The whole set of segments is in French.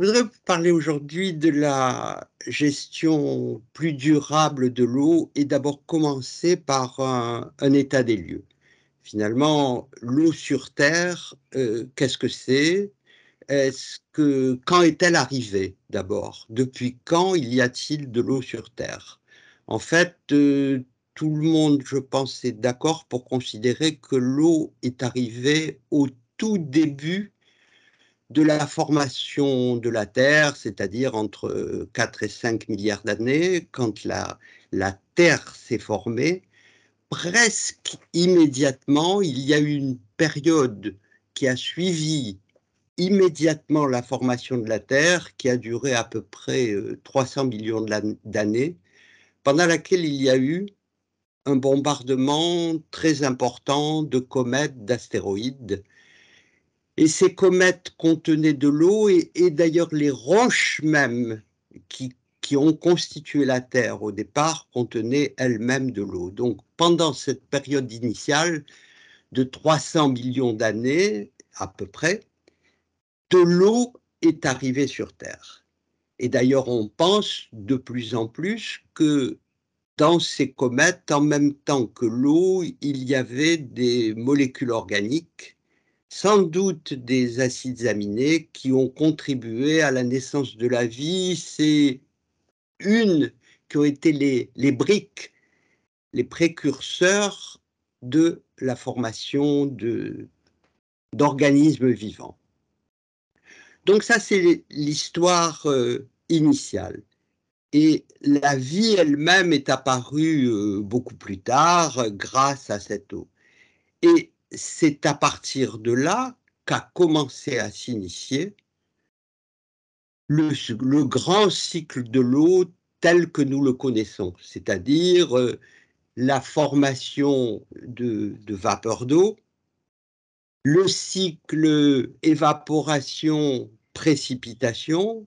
Je voudrais parler aujourd'hui de la gestion plus durable de l'eau et d'abord commencer par un, état des lieux. Finalement, l'eau sur Terre, euh, qu'est-ce que c'est Est-ce que quand est-elle arrivée d'abord Depuis quand il y a-t-il de l'eau sur Terre En fait, euh, tout le monde, je pense, est d'accord pour considérer que l'eau est arrivée au tout début de la formation de la Terre, c'est-à-dire entre 4 euh, et 5 milliards d'années, quand la, la Terre s'est formée, presque immédiatement, il y a eu une période qui a suivi immédiatement la formation de la Terre, qui a duré à peu près 300 euh, millions d'années, pendant laquelle il y a eu un bombardement très important de comètes, d'astéroïdes, et ces comètes contenaient de l'eau et, d'ailleurs les roches même qui, qui ont constitué la Terre au départ contenaient elles-mêmes de l'eau. Donc pendant cette période initiale de 300 millions d'années à peu près, de l'eau est arrivée sur Terre. Et d'ailleurs, on pense de plus en plus que dans ces comètes, en même temps que l'eau, il y avait des molécules organiques sans doute des acides aminés qui ont contribué à la naissance de la vie. C'est une qui ont été les, briques, les précurseurs de la formation d'organismes vivants. Donc ça, c'est l'histoire euh, initiale. Et la vie elle-même est apparue euh, beaucoup plus tard grâce à cette eau. Et c'est à partir de là qu'a commencé à s'initier le, grand cycle de l'eau tel que nous le connaissons, c'est-à-dire euh, la formation de vapeur d'eau, le cycle évaporation-précipitation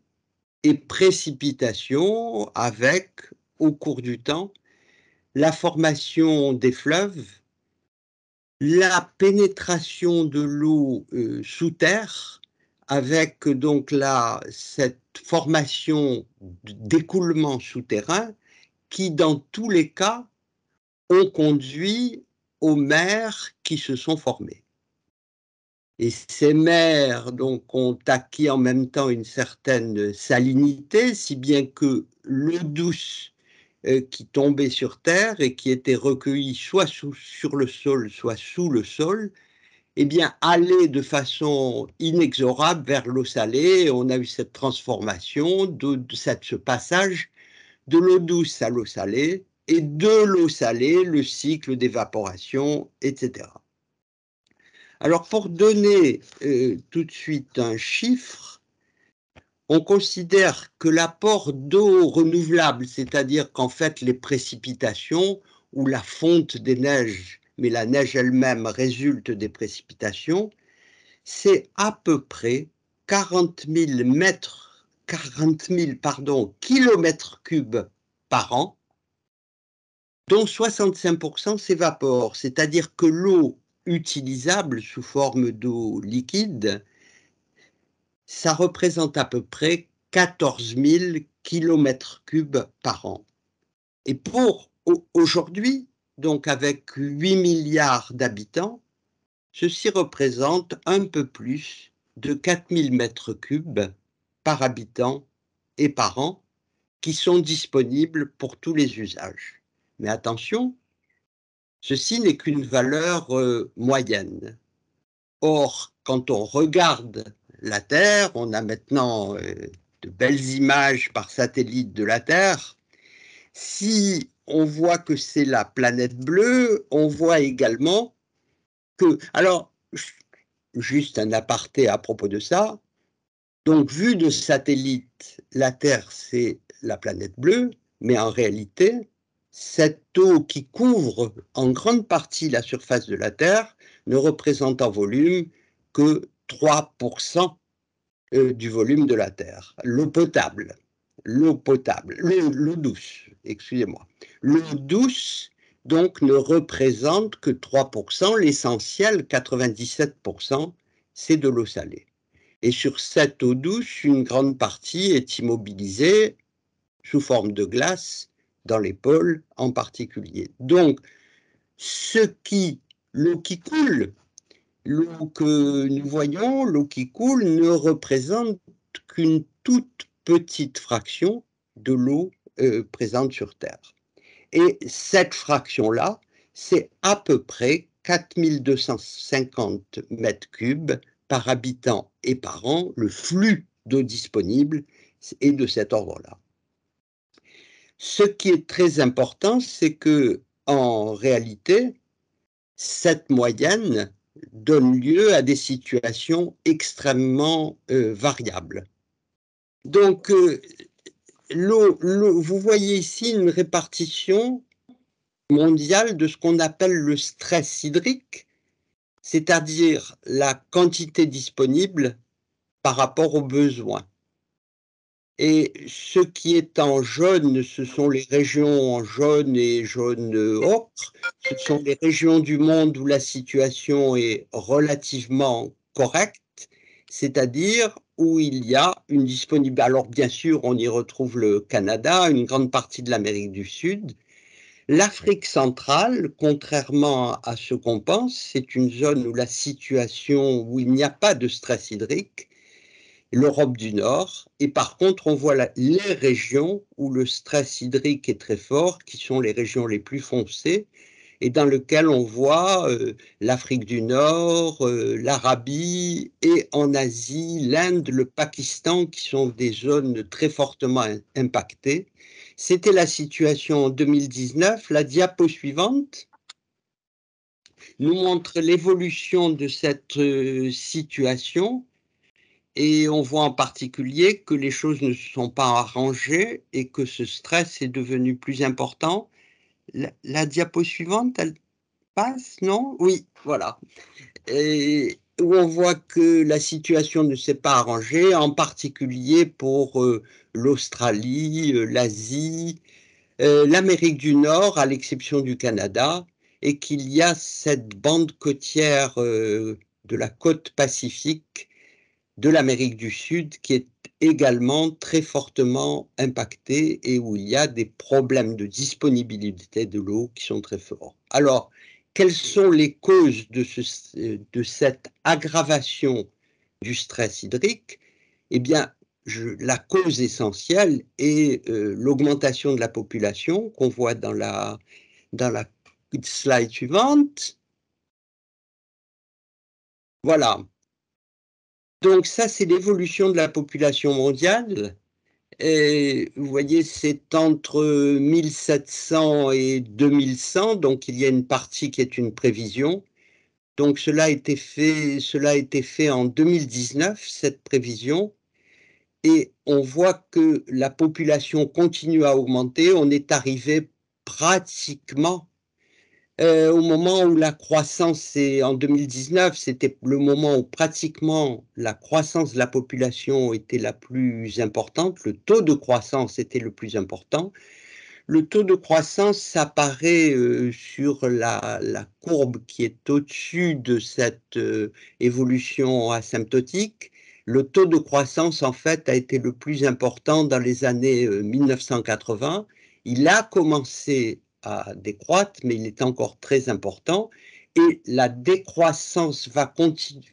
et précipitation avec, au cours du temps, la formation des fleuves, la pénétration de l'eau euh, sous terre avec donc là cette formation d'écoulement souterrain qui dans tous les cas ont conduit aux mers qui se sont formées. Et ces mers donc, ont acquis en même temps une certaine salinité, si bien que l'eau douce euh, qui tombaient sur terre et qui étaient recueillis soit sur le sol, soit sous le sol, eh bien, allaient de façon inexorable vers l'eau salée. On a eu cette transformation, ce passage de l'eau douce à l'eau salée, et de l'eau salée, le cycle d'évaporation, etc. Alors, pour donner euh, tout de suite un chiffre, on considère que l'apport d'eau renouvelable, c'est-à-dire qu'en fait les précipitations ou la fonte des neiges, mais la neige elle-même résulte des précipitations, c'est à peu près 40 000 mètres, 40 pardon, kilomètres cubes par an, dont 65% s'évapore, c'est-à-dire que l'eau utilisable sous forme d'eau liquide ça représente à peu près 14 000 km3 par an. Et pour aujourd'hui, donc avec 8 milliards d'habitants, ceci représente un peu plus de 000 m3 par habitant et par an qui sont disponibles pour tous les usages. Mais attention, ceci n'est qu'une valeur euh, moyenne. Or, quand on regarde la Terre. On a maintenant euh, de belles images par satellite de la Terre. Si on voit que c'est la planète bleue, on voit également que... Alors, juste un aparté à propos de ça. Donc, vu de satellite, la Terre, c'est la planète bleue, mais en réalité, cette eau qui couvre en grande partie la surface de la Terre ne représente en volume que 3% euh, du volume de la Terre. L'eau potable, l'eau potable, l'eau douce, excusez-moi. L'eau douce, donc, ne représente que 3%, l'essentiel, 97%, c'est de l'eau salée. Et sur cette eau douce, une grande partie est immobilisée sous forme de glace dans les pôles en particulier. Donc, ce qui, l'eau qui coule, L'eau que nous voyons, l'eau qui coule, ne représente qu'une toute petite fraction de l'eau euh, présente sur Terre. Et cette fraction-là, c'est à peu près 4250 mètres cubes par habitant et par an, le flux d'eau disponible est de cet ordre-là. Ce qui est très important, c'est que, en réalité, cette moyenne donne lieu à des situations extrêmement euh, variables. Donc, euh, vous voyez ici une répartition mondiale de ce qu'on appelle le stress hydrique, c'est-à-dire la quantité disponible par rapport aux besoins. Et ce qui est en jaune, ce sont les régions en jaune et jaune euh, ocre. Ce sont les régions du monde où la situation est relativement correcte, c'est-à-dire où il y a une disponibilité. Alors bien sûr, on y retrouve le Canada, une grande partie de l'Amérique du Sud. L'Afrique centrale, contrairement à ce qu'on pense, c'est une zone où la situation, où il n'y a pas de stress hydrique l'Europe du Nord. Et par contre, on voit les régions où le stress hydrique est très fort, qui sont les régions les plus foncées, et dans lesquelles on voit euh, l'Afrique du Nord, euh, l'Arabie et en Asie, l'Inde, le Pakistan, qui sont des zones très fortement impactées. C'était la situation en 2019. La diapo suivante nous montre l'évolution de cette euh, situation et on voit en particulier que les choses ne se sont pas arrangées et que ce stress est devenu plus important. La, diapo suivante, elle passe, non Oui, voilà. où on voit que la situation ne s'est pas arrangée, en particulier pour euh, l'Australie, euh, l'Asie, euh, l'Amérique du Nord, à l'exception du Canada, et qu'il y a cette bande côtière de la côte pacifique de l'Amérique du Sud qui est également très fortement impactée et où il y a des problèmes de disponibilité de l'eau qui sont très forts. Alors, quelles sont les causes de, ce, de cette aggravation du stress hydrique Eh bien, la cause essentielle est euh, l'augmentation de la population qu'on voit dans la, dans la slide suivante. Voilà, donc ça, c'est l'évolution de la population mondiale. Et vous voyez, c'est entre 1700 et 2100, donc il y a une partie qui est une prévision. Donc cela a été fait, cela a été fait en 2019, cette prévision. Et on voit que la population continue à augmenter. On est arrivé pratiquement euh, au moment où la croissance, est, en 2019, c'était le moment où pratiquement la croissance de la population était la plus importante, le taux de croissance était le plus important. Le taux de croissance apparaît euh, sur la, courbe qui est au-dessus de cette euh, évolution asymptotique. Le taux de croissance, en fait, a été le plus important dans les années 1980. Il a commencé à décroître, mais il est encore très important. Et la décroissance va,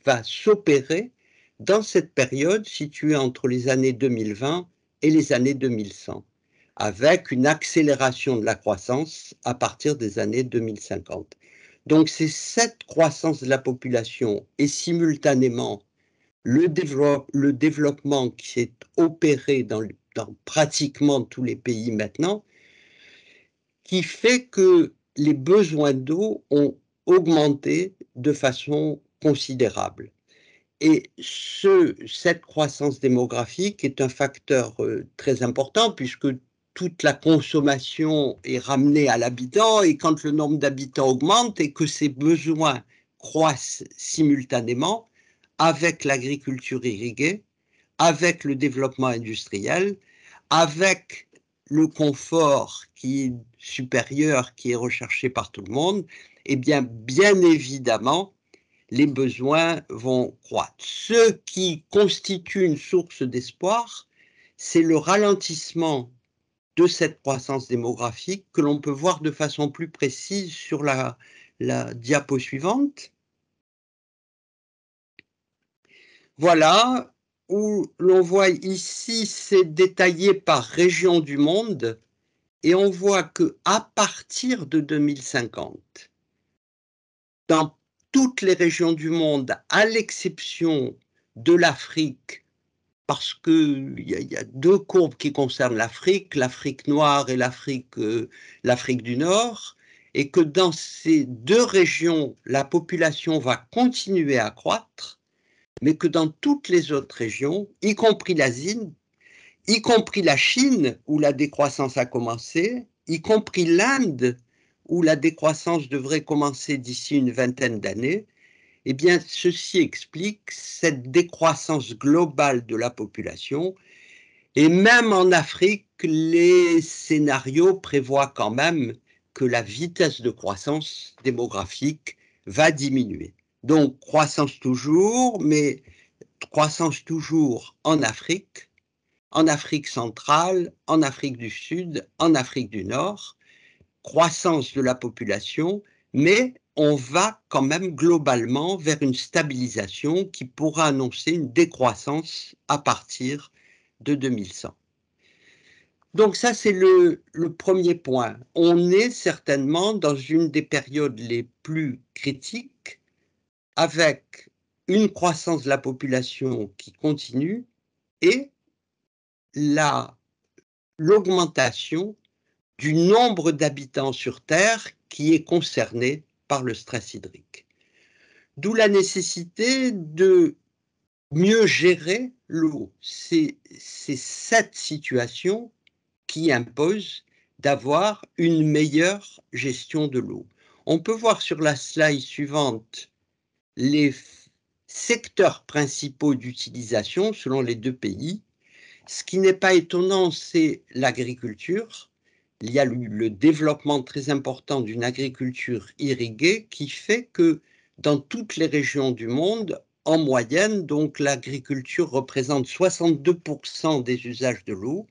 va s'opérer dans cette période située entre les années 2020 et les années 2100, avec une accélération de la croissance à partir des années 2050. Donc c'est cette croissance de la population et simultanément le, le développement qui s'est opéré dans, dans pratiquement tous les pays maintenant qui fait que les besoins d'eau ont augmenté de façon considérable. Et cette croissance démographique est un facteur euh, très important puisque toute la consommation est ramenée à l'habitant et quand le nombre d'habitants augmente et que ces besoins croissent simultanément avec l'agriculture irriguée, avec le développement industriel, avec le confort qui supérieur qui est recherché par tout le monde, eh bien, bien évidemment, les besoins vont croître. Ce qui constitue une source d'espoir, c'est le ralentissement de cette croissance démographique que l'on peut voir de façon plus précise sur la, la diapo suivante. Voilà où l'on voit ici, c'est détaillé par région du monde et on voit que à partir de 2050, dans toutes les régions du monde, à l'exception de l'Afrique, parce qu'il y, y, a deux courbes qui concernent l'Afrique, l'Afrique noire et euh, l'Afrique du Nord, et que dans ces deux régions, la population va continuer à croître, mais que dans toutes les autres régions, y compris l'Asie, y compris la Chine où la décroissance a commencé, y compris l'Inde où la décroissance devrait commencer d'ici une vingtaine d'années, eh bien, ceci explique cette décroissance globale de la population. Et même en Afrique, les scénarios prévoient quand même que la vitesse de croissance démographique va diminuer. Donc, croissance toujours, mais croissance toujours en Afrique, en Afrique centrale, en Afrique du Sud, en Afrique du Nord, croissance de la population, mais on va quand même globalement vers une stabilisation qui pourra annoncer une décroissance à partir de 2100. Donc ça, c'est le, premier point. On est certainement dans une des périodes les plus critiques, avec une croissance de la population qui continue et l'augmentation du nombre d'habitants sur Terre qui est concerné par le stress hydrique. D'où la nécessité de mieux gérer l'eau. C'est cette situation qui impose d'avoir une meilleure gestion de l'eau. On peut voir sur la slide suivante les secteurs principaux d'utilisation selon les deux pays ce qui n'est pas étonnant, c'est l'agriculture. Il y a eu le développement très important d'une agriculture irriguée qui fait que dans toutes les régions du monde, en moyenne, donc l'agriculture représente 62% des usages de l'eau.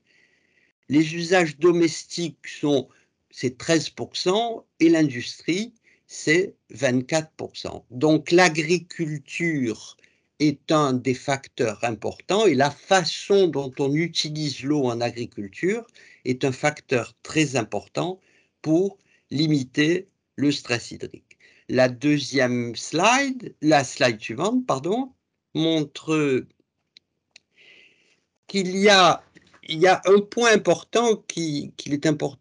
Les usages domestiques sont c'est 13% et l'industrie c'est 24%. Donc l'agriculture est un des facteurs importants et la façon dont on utilise l'eau en agriculture est un facteur très important pour limiter le stress hydrique. La deuxième slide, la slide suivante, pardon, montre qu'il y a, il y a un point important qui, qui est important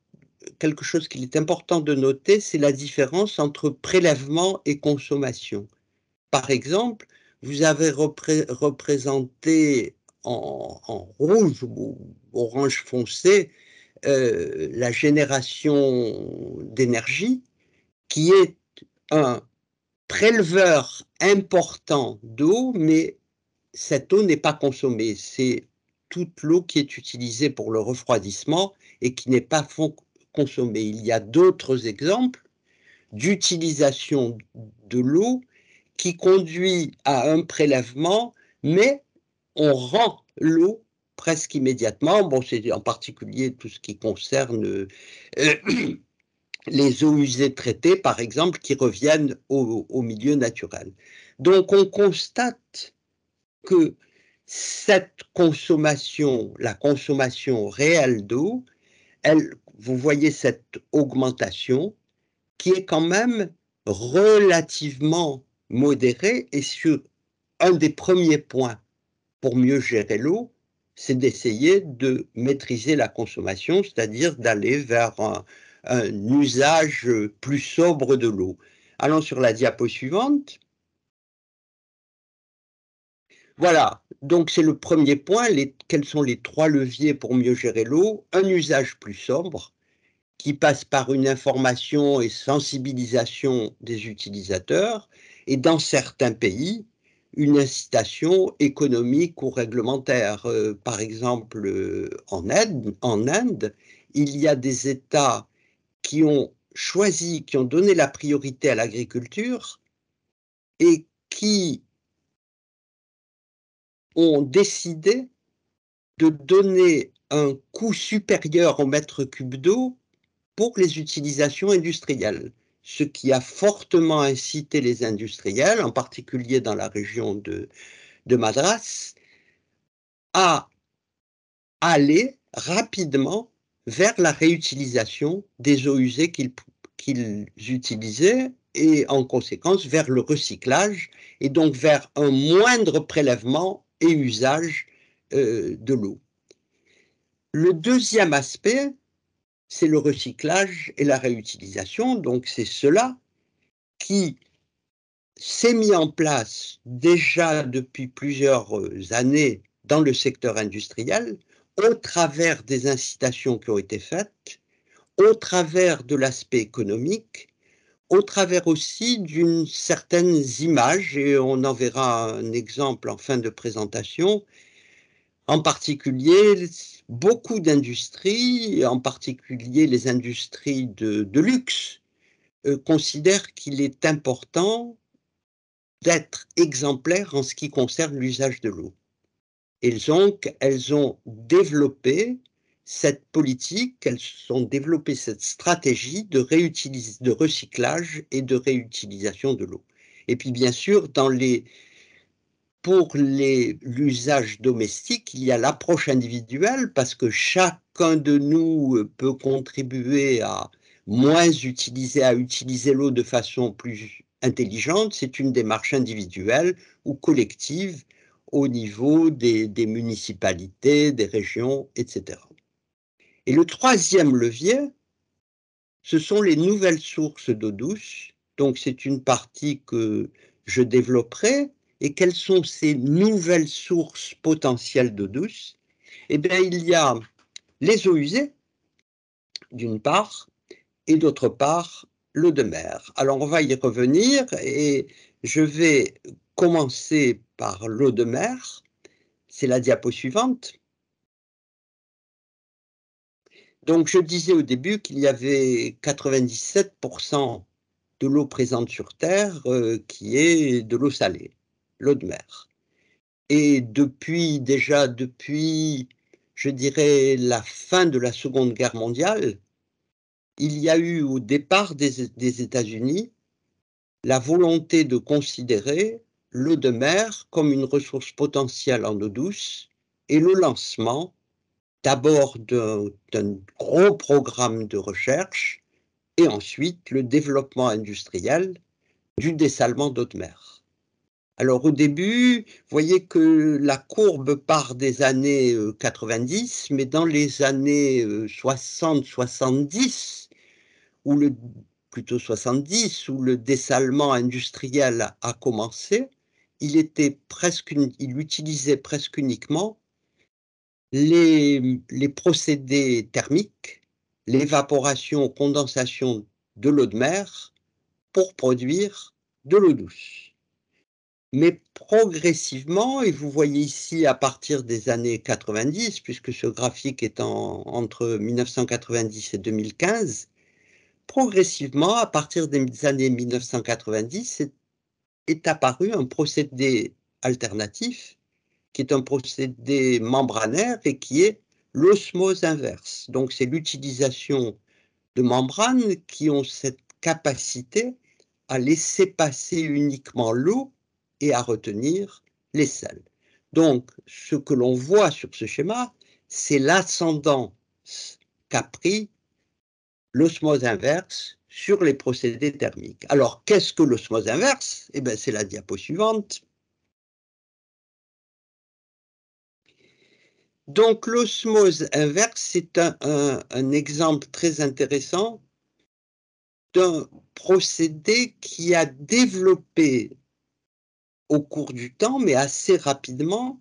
quelque chose qu'il est important de noter, c'est la différence entre prélèvement et consommation. Par exemple, vous avez représenté en, rouge ou orange foncé euh, la génération d'énergie qui est un préleveur important d'eau, mais cette eau n'est pas consommée. C'est toute l'eau qui est utilisée pour le refroidissement et qui n'est pas consommée. Il y a d'autres exemples d'utilisation de l'eau qui conduit à un prélèvement, mais on rend l'eau presque immédiatement. Bon, c'est en particulier tout ce qui concerne euh, les eaux usées traitées, par exemple, qui reviennent au, au milieu naturel. Donc, on constate que cette consommation, la consommation réelle d'eau, elle, vous voyez cette augmentation qui est quand même relativement modéré et sur un des premiers points pour mieux gérer l'eau, c'est d'essayer de maîtriser la consommation, c'est-à-dire d'aller vers un, usage plus sobre de l'eau. Allons sur la diapo suivante. Voilà, donc c'est le premier point, quels sont les trois leviers pour mieux gérer l'eau Un usage plus sobre, qui passe par une information et sensibilisation des utilisateurs, et dans certains pays, une incitation économique ou réglementaire. Euh, par exemple, euh, en, en Inde, il y a des États qui ont choisi, qui ont donné la priorité à l'agriculture et qui ont décidé de donner un coût supérieur au mètre cube d'eau pour les utilisations industrielles ce qui a fortement incité les industriels, en particulier dans la région de, Madras, à aller rapidement vers la réutilisation des eaux usées qu'ils utilisaient et en conséquence vers le recyclage et donc vers un moindre prélèvement et usage euh, de l'eau. Le deuxième aspect, c'est le recyclage et la réutilisation. Donc c'est cela qui s'est mis en place déjà depuis plusieurs euh, années dans le secteur industriel au travers des incitations qui ont été faites, au travers de l'aspect économique, au travers aussi d'une certaine image, et on en verra un exemple en fin de présentation, en particulier beaucoup d'industries, en particulier les industries de, luxe, euh, considèrent qu'il est important d'être exemplaires en ce qui concerne l'usage de l'eau. Elles ont, elles ont développé cette politique, elles ont développé cette stratégie de, de recyclage et de réutilisation de l'eau. Et puis bien sûr, dans les pour l'usage domestique, il y a l'approche individuelle parce que chacun de nous euh, peut contribuer à moins utiliser, à utiliser l'eau de façon plus intelligente. C'est une démarche individuelle ou collective au niveau des, des municipalités, des régions, etc. Et le troisième levier, ce sont les nouvelles sources d'eau douce. Donc c'est une partie que je développerai et quelles sont ces nouvelles sources potentielles d'eau douce Eh bien, il y a les eaux usées, d'une part, et d'autre part, l'eau de mer. Alors, on va y revenir et je vais commencer par l'eau de mer. C'est la diapo suivante. Donc, je disais au début qu'il y avait 97% de l'eau présente sur Terre euh, qui est de l'eau salée l'eau de mer. Et depuis, déjà depuis, je dirais, la fin de la Seconde Guerre mondiale, il y a eu au départ des, États-Unis la volonté de considérer l'eau de mer comme une ressource potentielle en eau douce et le lancement d'abord d'un gros programme de recherche et ensuite le développement industriel du dessalement d'eau de mer. Alors au début, vous voyez que la courbe part des années 90, euh, mais dans les années 60-70, euh, ou plutôt 70, où le dessalement industriel a commencé, il, était presque il utilisait presque uniquement les, les procédés thermiques, l'évaporation, condensation de l'eau de mer pour produire de l'eau douce mais progressivement, et vous voyez ici à partir des années 90, puisque ce graphique est en, entre 1990 et 2015, progressivement, à partir des années 1990, est, est apparu un procédé alternatif, qui est un procédé membranaire et qui est l'osmose inverse. Donc c'est l'utilisation de membranes qui ont cette capacité à laisser passer uniquement l'eau et à retenir les sels. Donc, ce que l'on voit sur ce schéma, c'est l'ascendance qu'a pris l'osmose inverse sur les procédés thermiques. Alors, qu'est-ce que l'osmose inverse Eh bien, c'est la diapo suivante. Donc, l'osmose inverse, c'est un, exemple très intéressant d'un procédé qui a développé au cours du temps, mais assez rapidement,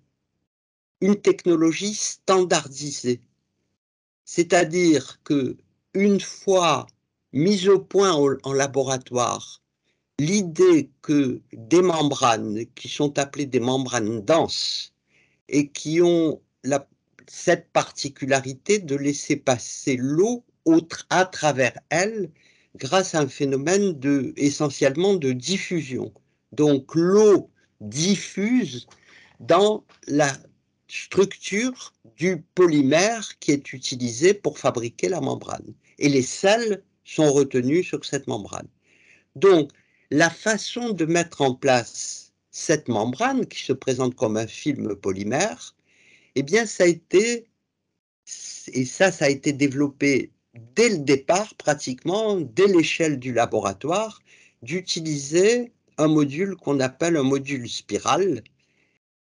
une technologie standardisée. C'est-à-dire que une fois mise au point en laboratoire, l'idée que des membranes qui sont appelées des membranes denses et qui ont cette particularité de laisser passer l'eau à travers elles grâce à un phénomène de, essentiellement de diffusion. Donc l'eau diffuse dans la structure du polymère qui est utilisé pour fabriquer la membrane. Et les sels sont retenus sur cette membrane. Donc, la façon de mettre en place cette membrane qui se présente comme un film polymère, eh bien, ça a été, et ça, ça a été développé dès le départ, pratiquement, dès l'échelle du laboratoire, d'utiliser un module qu'on appelle un module spirale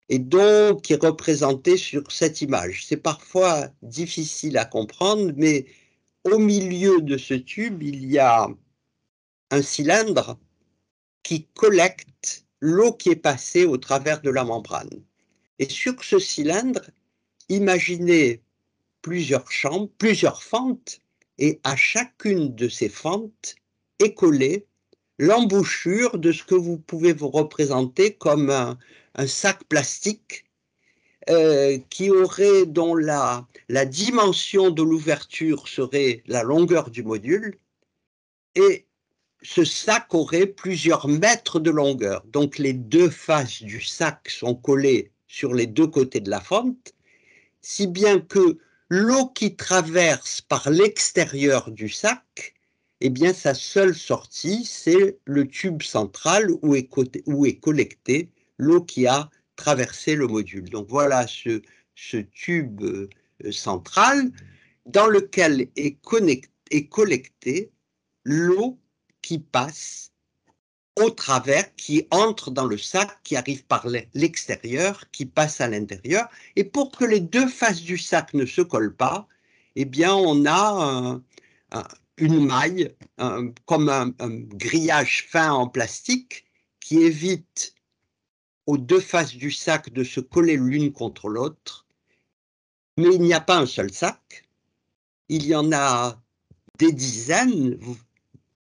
et donc qui est représenté sur cette image. C'est parfois difficile à comprendre, mais au milieu de ce tube, il y a un cylindre qui collecte l'eau qui est passée au travers de la membrane. Et sur ce cylindre, imaginez plusieurs chambres, plusieurs fentes, et à chacune de ces fentes est collée l'embouchure de ce que vous pouvez vous représenter comme un, sac plastique euh, qui aurait, dont la, la dimension de l'ouverture serait la longueur du module, et ce sac aurait plusieurs mètres de longueur. Donc les deux faces du sac sont collées sur les deux côtés de la fente, si bien que l'eau qui traverse par l'extérieur du sac eh bien sa seule sortie, c'est le tube central où est, où collectée l'eau qui a traversé le module. Donc voilà ce, tube euh, central dans lequel est, connecté, collectée l'eau qui passe au travers, qui entre dans le sac, qui arrive par l'extérieur, qui passe à l'intérieur. Et pour que les deux faces du sac ne se collent pas, eh bien, on a un, une maille, comme un, un, grillage fin en plastique, qui évite aux deux faces du sac de se coller l'une contre l'autre. Mais il n'y a pas un seul sac, il y en a des dizaines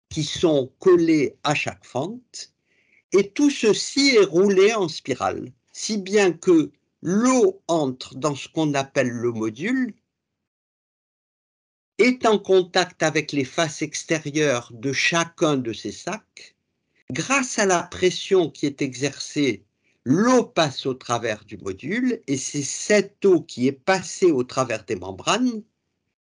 qui sont collés à chaque fente, et tout ceci est roulé en spirale, si bien que l'eau entre dans ce qu'on appelle le module, est en contact avec les faces extérieures de chacun de ces sacs, grâce à la pression qui est exercée, l'eau passe au travers du module et c'est cette eau qui est passée au travers des membranes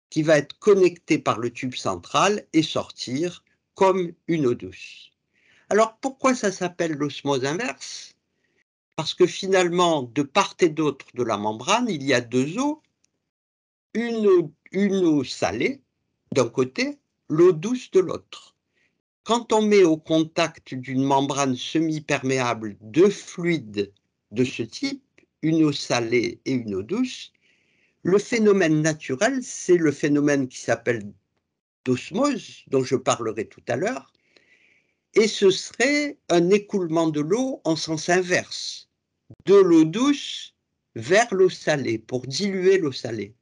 qui va être connectée par le tube central et sortir comme une eau douce. Alors pourquoi ça s'appelle l'osmose inverse Parce que finalement, de part et d'autre de la membrane, il y a deux eaux, une une eau salée d'un côté, l'eau douce de l'autre. Quand on met au contact d'une membrane semi-perméable deux fluides de ce type, une eau salée et une eau douce, le phénomène naturel, c'est le phénomène qui s'appelle d'osmose, dont je parlerai tout à l'heure, et ce serait un écoulement de l'eau en sens inverse, de l'eau douce vers l'eau salée, pour diluer l'eau salée.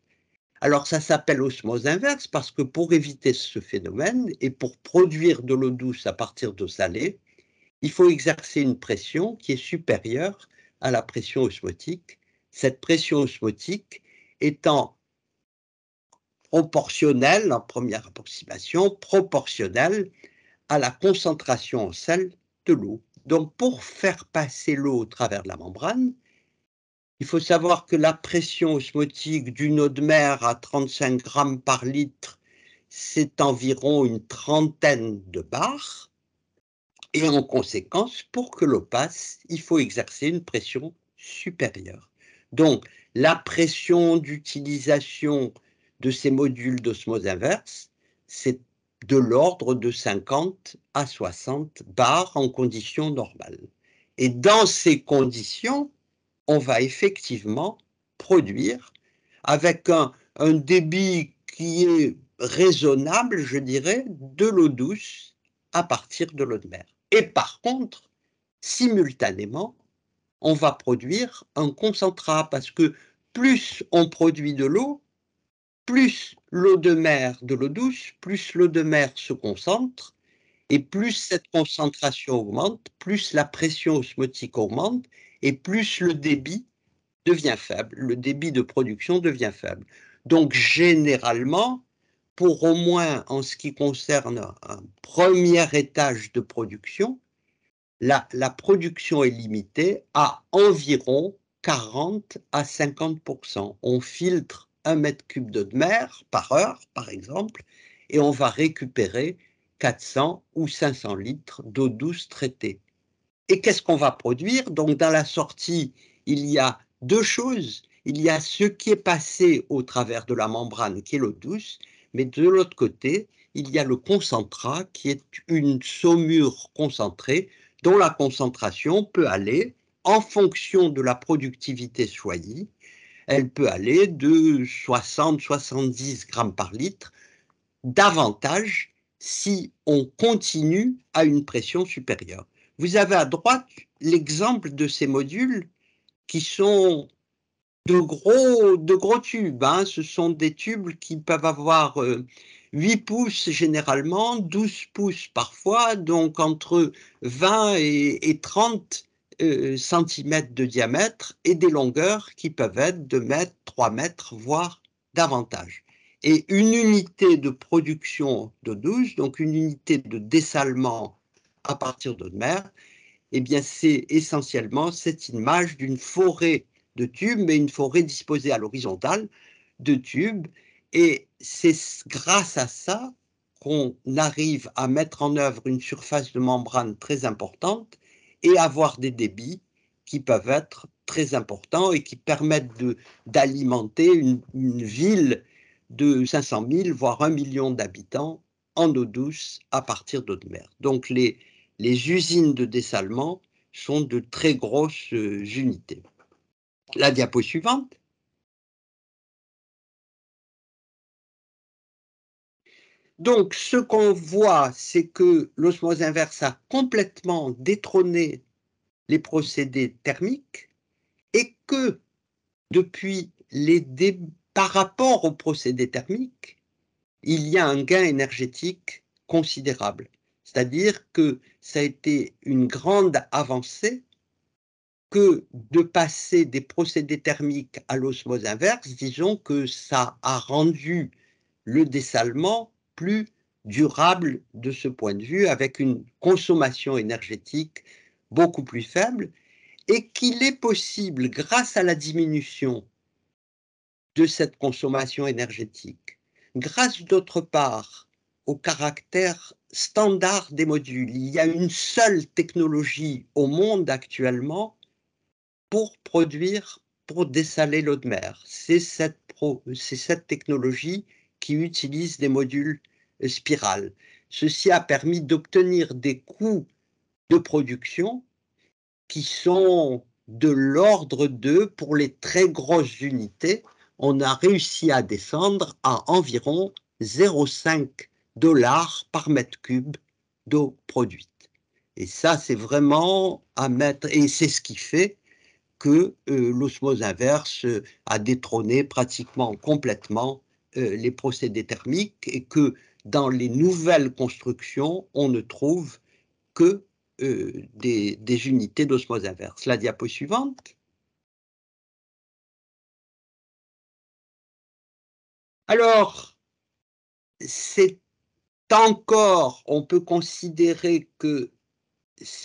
Alors ça s'appelle osmose inverse parce que pour éviter ce phénomène et pour produire de l'eau douce à partir de salée, il faut exercer une pression qui est supérieure à la pression osmotique. Cette pression osmotique étant proportionnelle, en première approximation, proportionnelle à la concentration en sel de l'eau. Donc pour faire passer l'eau au travers de la membrane, il faut savoir que la pression osmotique d'une eau de mer à 35 grammes par litre, c'est environ une trentaine de bars. Et en conséquence, pour que l'eau passe, il faut exercer une pression supérieure. Donc, la pression d'utilisation de ces modules d'osmose inverse, c'est de l'ordre de 50 à 60 bars en conditions normales. Et dans ces conditions, on va effectivement produire avec un, débit qui est raisonnable, je dirais, de l'eau douce à partir de l'eau de mer. Et par contre, simultanément, on va produire un concentrat parce que plus on produit de l'eau, plus l'eau de mer, de l'eau douce, plus l'eau de mer se concentre et plus cette concentration augmente, plus la pression osmotique augmente et plus le débit devient faible, le débit de production devient faible. Donc généralement, pour au moins en ce qui concerne un premier étage de production, la, la production est limitée à environ 40 à 50 On filtre un mètre cube d'eau de mer par heure, par exemple, et on va récupérer 400 ou 500 litres d'eau douce traitée. Et qu'est-ce qu'on va produire Donc dans la sortie, il y a deux choses. Il y a ce qui est passé au travers de la membrane, qui est l'eau douce, mais de l'autre côté, il y a le concentrat, qui est une saumure concentrée, dont la concentration peut aller en fonction de la productivité soyeuse, Elle peut aller de 60-70 grammes par litre, davantage si on continue à une pression supérieure. Vous avez à droite l'exemple de ces modules qui sont de gros, de gros tubes. Hein. Ce sont des tubes qui peuvent avoir 8 euh, pouces généralement, 12 pouces parfois, donc entre 20 et, 30 euh, cm de diamètre et des longueurs qui peuvent être 2 mètres, 3 mètres, voire davantage. Et une unité de production de 12, donc une unité de dessalement à partir d'eau de mer, eh bien c'est essentiellement cette image d'une forêt de tubes, mais une forêt disposée à l'horizontale de tubes. Et c'est grâce à ça qu'on arrive à mettre en œuvre une surface de membrane très importante et avoir des débits qui peuvent être très importants et qui permettent d'alimenter une, une ville de 500 000, voire 1 million d'habitants en eau douce à partir d'eau de mer. Donc les, les usines de dessalement sont de très grosses euh, unités. La diapo suivante. Donc, ce qu'on voit, c'est que l'osmose inverse a complètement détrôné les procédés thermiques et que depuis les par rapport aux procédés thermiques, il y a un gain énergétique considérable. C'est-à-dire que ça a été une grande avancée que de passer des procédés thermiques à l'osmose inverse, disons que ça a rendu le dessalement plus durable de ce point de vue, avec une consommation énergétique beaucoup plus faible, et qu'il est possible, grâce à la diminution de cette consommation énergétique, grâce d'autre part au caractère standard des modules. Il y a une seule technologie au monde actuellement pour produire, pour dessaler l'eau de mer. C'est cette, cette, technologie qui utilise des modules euh, spirales. Ceci a permis d'obtenir des coûts de production qui sont de l'ordre de, pour les très grosses unités, on a réussi à descendre à environ 0,5 dollars par mètre cube d'eau produite. Et ça, c'est vraiment à mettre, et c'est ce qui fait que euh, l'osmose inverse euh, a détrôné pratiquement complètement euh, les procédés thermiques et que dans les nouvelles constructions, on ne trouve que des, des unités d'osmose inverse. La diapo suivante. Alors, c'est encore on peut considérer que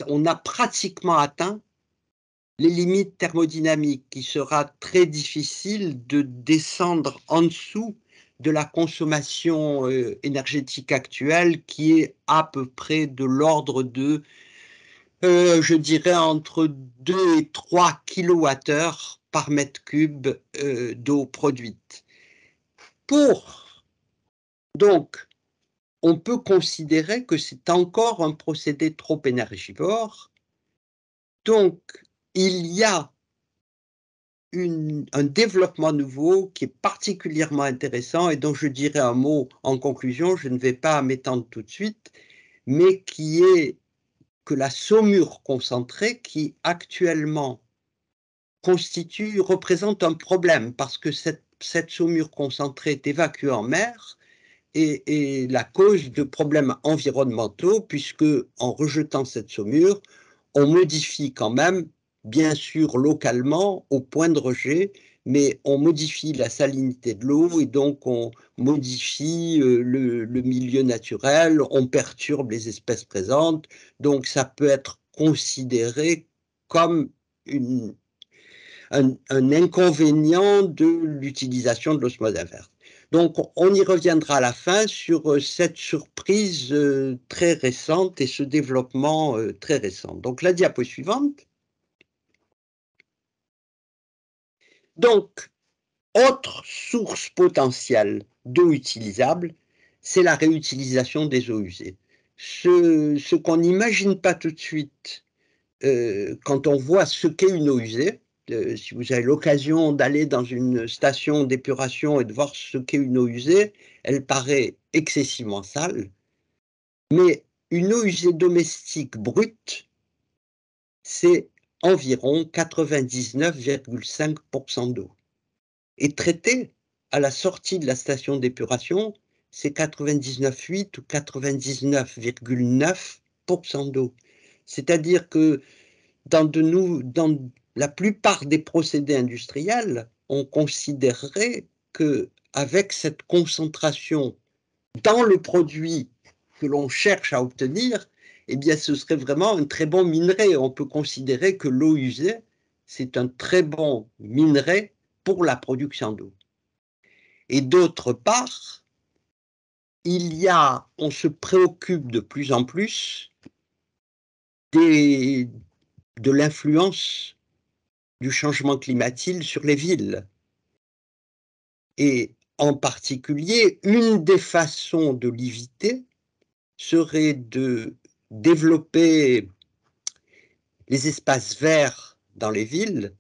on a pratiquement atteint les limites thermodynamiques, qui sera très difficile de descendre en dessous de la consommation euh, énergétique actuelle, qui est à peu près de l'ordre de, euh, je dirais, entre 2 et 3 kWh par mètre cube euh, d'eau produite. Pour donc on peut considérer que c'est encore un procédé trop énergivore. Donc, il y a un développement nouveau qui est particulièrement intéressant et dont je dirai un mot en conclusion, je ne vais pas m'étendre tout de suite, mais qui est que la saumure concentrée qui actuellement constitue, représente un problème parce que cette, cette saumure concentrée est évacuée en mer et la cause de problèmes environnementaux, puisque en rejetant cette saumure, on modifie quand même, bien sûr localement, au point de rejet, mais on modifie la salinité de l'eau et donc on modifie euh, le, milieu naturel, on perturbe les espèces présentes, donc ça peut être considéré comme un, inconvénient de l'utilisation de l'osmose inverse. Donc on y reviendra à la fin sur euh, cette surprise euh, très récente et ce développement euh, très récent. Donc la diapo suivante. Donc, autre source potentielle d'eau utilisable, c'est la réutilisation des eaux usées. Ce, qu'on n'imagine pas tout de suite quand on voit ce qu'est une eau usée, si vous avez l'occasion d'aller dans une station d'épuration et de voir ce qu'est une eau usée, elle paraît excessivement sale, mais une eau usée domestique brute, c'est environ 99,5% d'eau. Et traitée à la sortie de la station d'épuration, c'est 99,8 ou 99,9% d'eau. C'est-à-dire que dans de, nous, dans la plupart des procédés industriels, on considérerait que avec cette concentration dans le produit que l'on cherche à obtenir, eh bien, ce serait vraiment un très bon minerai. On peut considérer que l'eau usée, c'est un très bon minerai pour la production d'eau. Et d'autre part, il y a, on se préoccupe de plus en plus de l'influence du changement climatique sur les villes. Et en particulier, une des façons de l'éviter serait de développer les espaces verts dans les villes,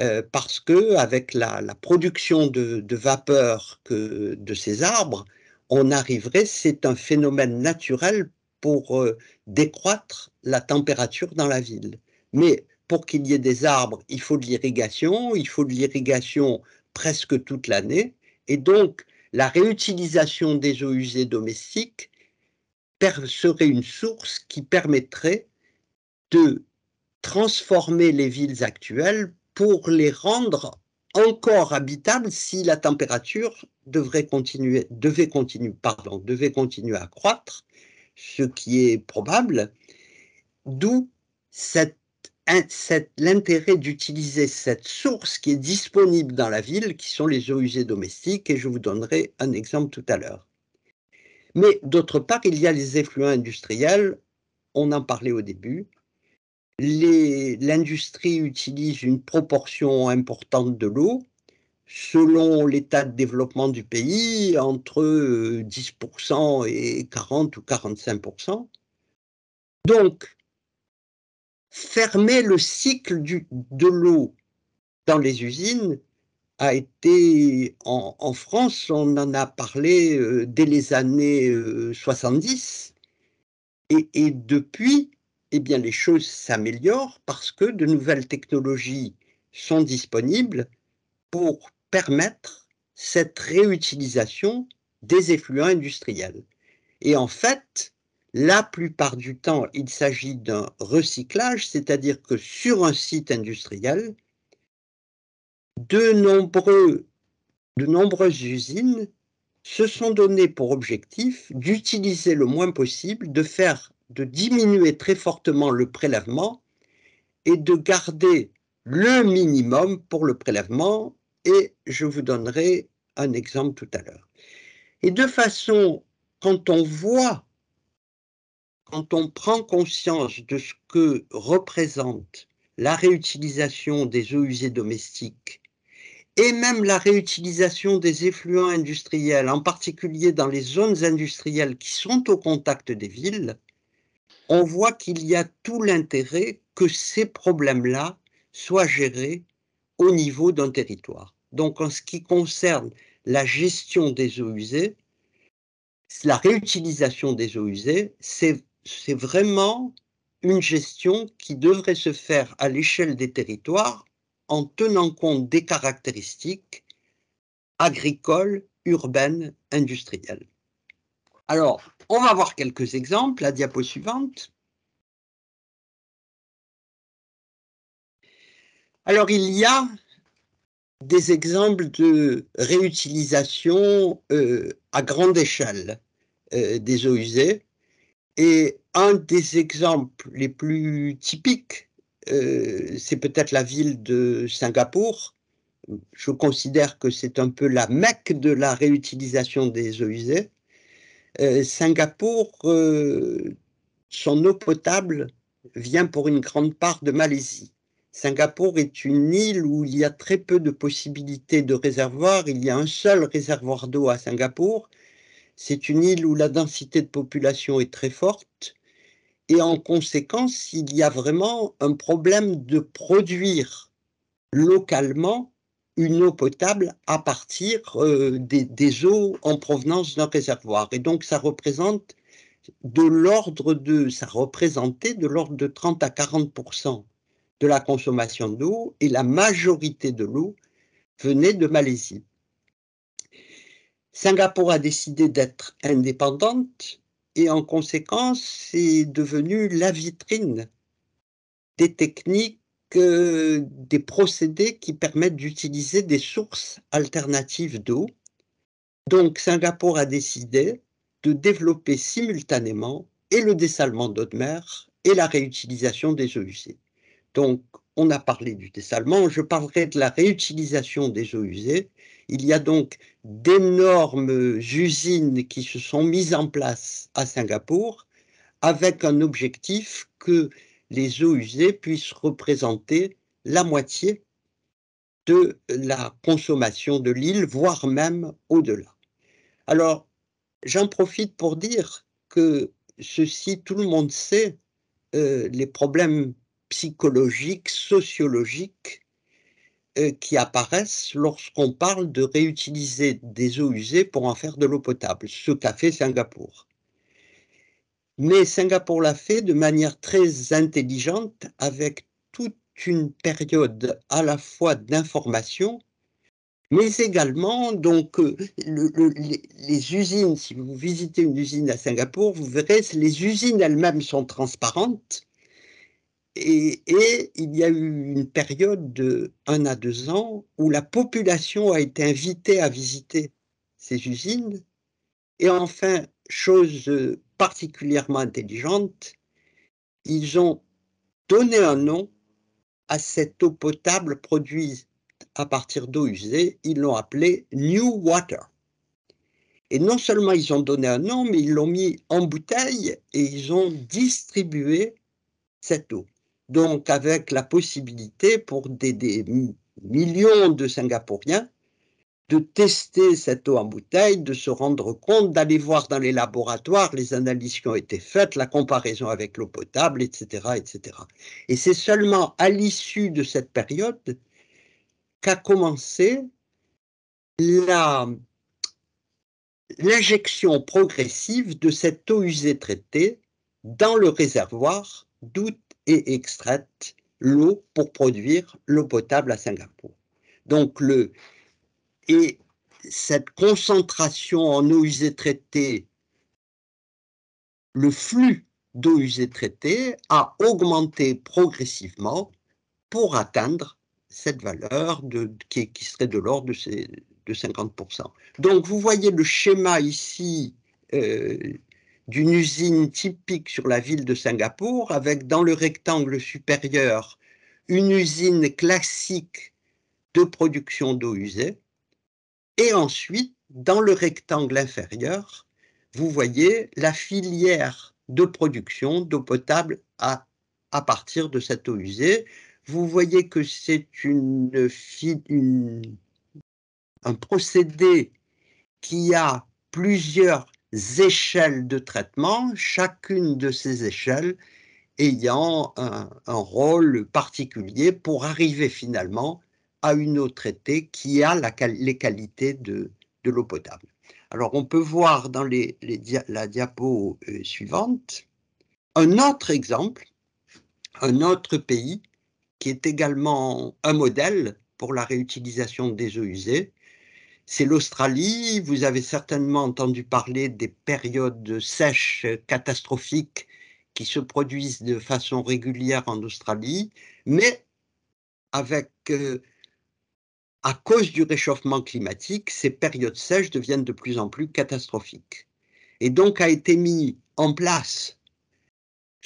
euh, parce que avec la, production de, vapeur que, de ces arbres, on arriverait, c'est un phénomène naturel pour euh, décroître la température dans la ville. Mais pour qu'il y ait des arbres, il faut de l'irrigation, il faut de l'irrigation presque toute l'année, et donc la réutilisation des eaux usées domestiques serait une source qui permettrait de transformer les villes actuelles pour les rendre encore habitables si la température devrait continuer, devait, continuer, pardon, devait continuer à croître, ce qui est probable, d'où cette l'intérêt d'utiliser cette source qui est disponible dans la ville, qui sont les eaux usées domestiques, et je vous donnerai un exemple tout à l'heure. Mais d'autre part, il y a les effluents industriels, on en parlait au début. L'industrie utilise une proportion importante de l'eau, selon l'état de développement du pays, entre 10% euh, et 40 ou 45%. Donc, fermer le cycle de l'eau dans les usines a été, en, France, on en a parlé euh, dès les années 70, euh, et, et, depuis, eh bien, les choses s'améliorent parce que de nouvelles technologies sont disponibles pour permettre cette réutilisation des effluents industriels. Et en fait, la plupart du temps, il s'agit d'un recyclage, c'est-à-dire que sur un site industriel, de, nombreuses usines se sont données pour objectif d'utiliser le moins possible, de faire, de diminuer très fortement le prélèvement et de garder le minimum pour le prélèvement. Et je vous donnerai un exemple tout à l'heure. Et de façon, quand on voit quand on prend conscience de ce que représente la réutilisation des eaux usées domestiques et même la réutilisation des effluents industriels, en particulier dans les zones industrielles qui sont au contact des villes, on voit qu'il y a tout l'intérêt que ces problèmes-là soient gérés au niveau d'un territoire. Donc en ce qui concerne la gestion des eaux usées, la réutilisation des eaux usées, c'est c'est vraiment une gestion qui devrait se faire à l'échelle des territoires en tenant compte des caractéristiques agricoles, urbaines, industrielles. Alors, on va voir quelques exemples, la diapo suivante. Alors, il y a des exemples de réutilisation euh, à grande échelle euh, des eaux usées. Et un des exemples les plus typiques, euh, c'est peut-être la ville de Singapour. Je considère que c'est un peu la mecque de la réutilisation des eaux usées. Euh, Singapour, euh, son eau potable vient pour une grande part de Malaisie. Singapour est une île où il y a très peu de possibilités de réservoirs. Il y a un seul réservoir d'eau à Singapour c'est une île où la densité de population est très forte et en conséquence, il y a vraiment un problème de produire localement une eau potable à partir euh, des, eaux en provenance d'un réservoir. Et donc ça représente de l'ordre de, ça représentait de l'ordre de 30 à 40 de la consommation d'eau et la majorité de l'eau venait de Malaisie. Singapour a décidé d'être indépendante et en conséquence, c'est devenu la vitrine des techniques, euh, des procédés qui permettent d'utiliser des sources alternatives d'eau. Donc Singapour a décidé de développer simultanément et le dessalement d'eau de mer et la réutilisation des eaux usées. Donc on a parlé du dessalement, je parlerai de la réutilisation des eaux usées. Il y a donc d'énormes usines qui se sont mises en place à Singapour avec un objectif que les eaux usées puissent représenter la moitié de la consommation de l'île, voire même au-delà. Alors, j'en profite pour dire que ceci, tout le monde sait euh, les problèmes psychologiques, sociologiques euh, qui apparaissent lorsqu'on parle de réutiliser des eaux usées pour en faire de l'eau potable, ce qu'a fait Singapour. Mais Singapour l'a fait de manière très intelligente avec toute une période à la fois d'information, mais également donc euh, les, usines. Si vous visitez une usine à Singapour, vous verrez que les usines elles-mêmes sont transparentes et, il y a eu une période de 1 à 2 ans où la population a été invitée à visiter ces usines. Et enfin, chose particulièrement intelligente, ils ont donné un nom à cette eau potable produite à partir d'eau usée. Ils l'ont appelée New Water. Et non seulement ils ont donné un nom, mais ils l'ont mis en bouteille et ils ont distribué cette eau donc avec la possibilité pour des, millions de Singapouriens de tester cette eau en bouteille, de se rendre compte, d'aller voir dans les laboratoires les analyses qui ont été faites, la comparaison avec l'eau potable, etc., etc. Et c'est seulement à l'issue de cette période qu'a commencé l'injection progressive de cette eau usée traitée dans le réservoir, d'où et extraite l'eau pour produire l'eau potable à Singapour. Donc le et cette concentration en eau usée traitée, le flux d'eau usée traitée a augmenté progressivement pour atteindre cette valeur de, qui, serait de l'ordre de, de, 50%. Donc vous voyez le schéma ici euh, d'une usine typique sur la ville de Singapour, avec dans le rectangle supérieur une usine classique de production d'eau usée, et ensuite, dans le rectangle inférieur, vous voyez la filière de production d'eau potable à, à partir de cette eau usée. Vous voyez que c'est une, un procédé qui a plusieurs échelles de traitement, chacune de ces échelles ayant un, rôle particulier pour arriver finalement à une eau traitée qui a les qualités de, de l'eau potable. Alors on peut voir dans les, la diapo euh, suivante un autre exemple, un autre pays qui est également un modèle pour la réutilisation des eaux usées, c'est l'Australie. Vous avez certainement entendu parler des périodes sèches catastrophiques qui se produisent de façon régulière en Australie, mais avec, euh, à cause du réchauffement climatique, ces périodes sèches deviennent de plus en plus catastrophiques. Et donc a été mis en place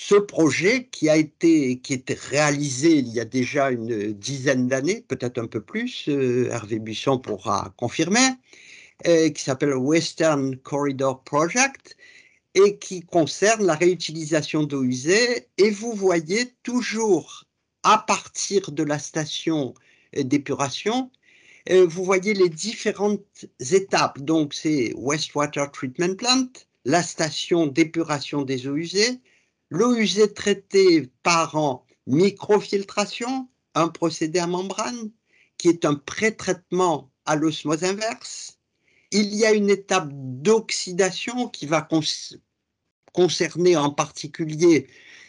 ce projet qui a été qui était réalisé il y a déjà une dizaine d'années, peut-être un peu plus, Hervé euh, Buisson pourra confirmer, euh, qui s'appelle Western Corridor Project et qui concerne la réutilisation d'eau usée. Et vous voyez toujours à partir de la station euh, d'épuration, vous voyez les différentes étapes. Donc c'est Westwater Treatment Plant, la station d'épuration des eaux usées, L'eau usée traitée par en microfiltration, un procédé à membrane, qui est un pré-traitement à l'osmose inverse. Il y a une étape d'oxydation qui va concerner en particulier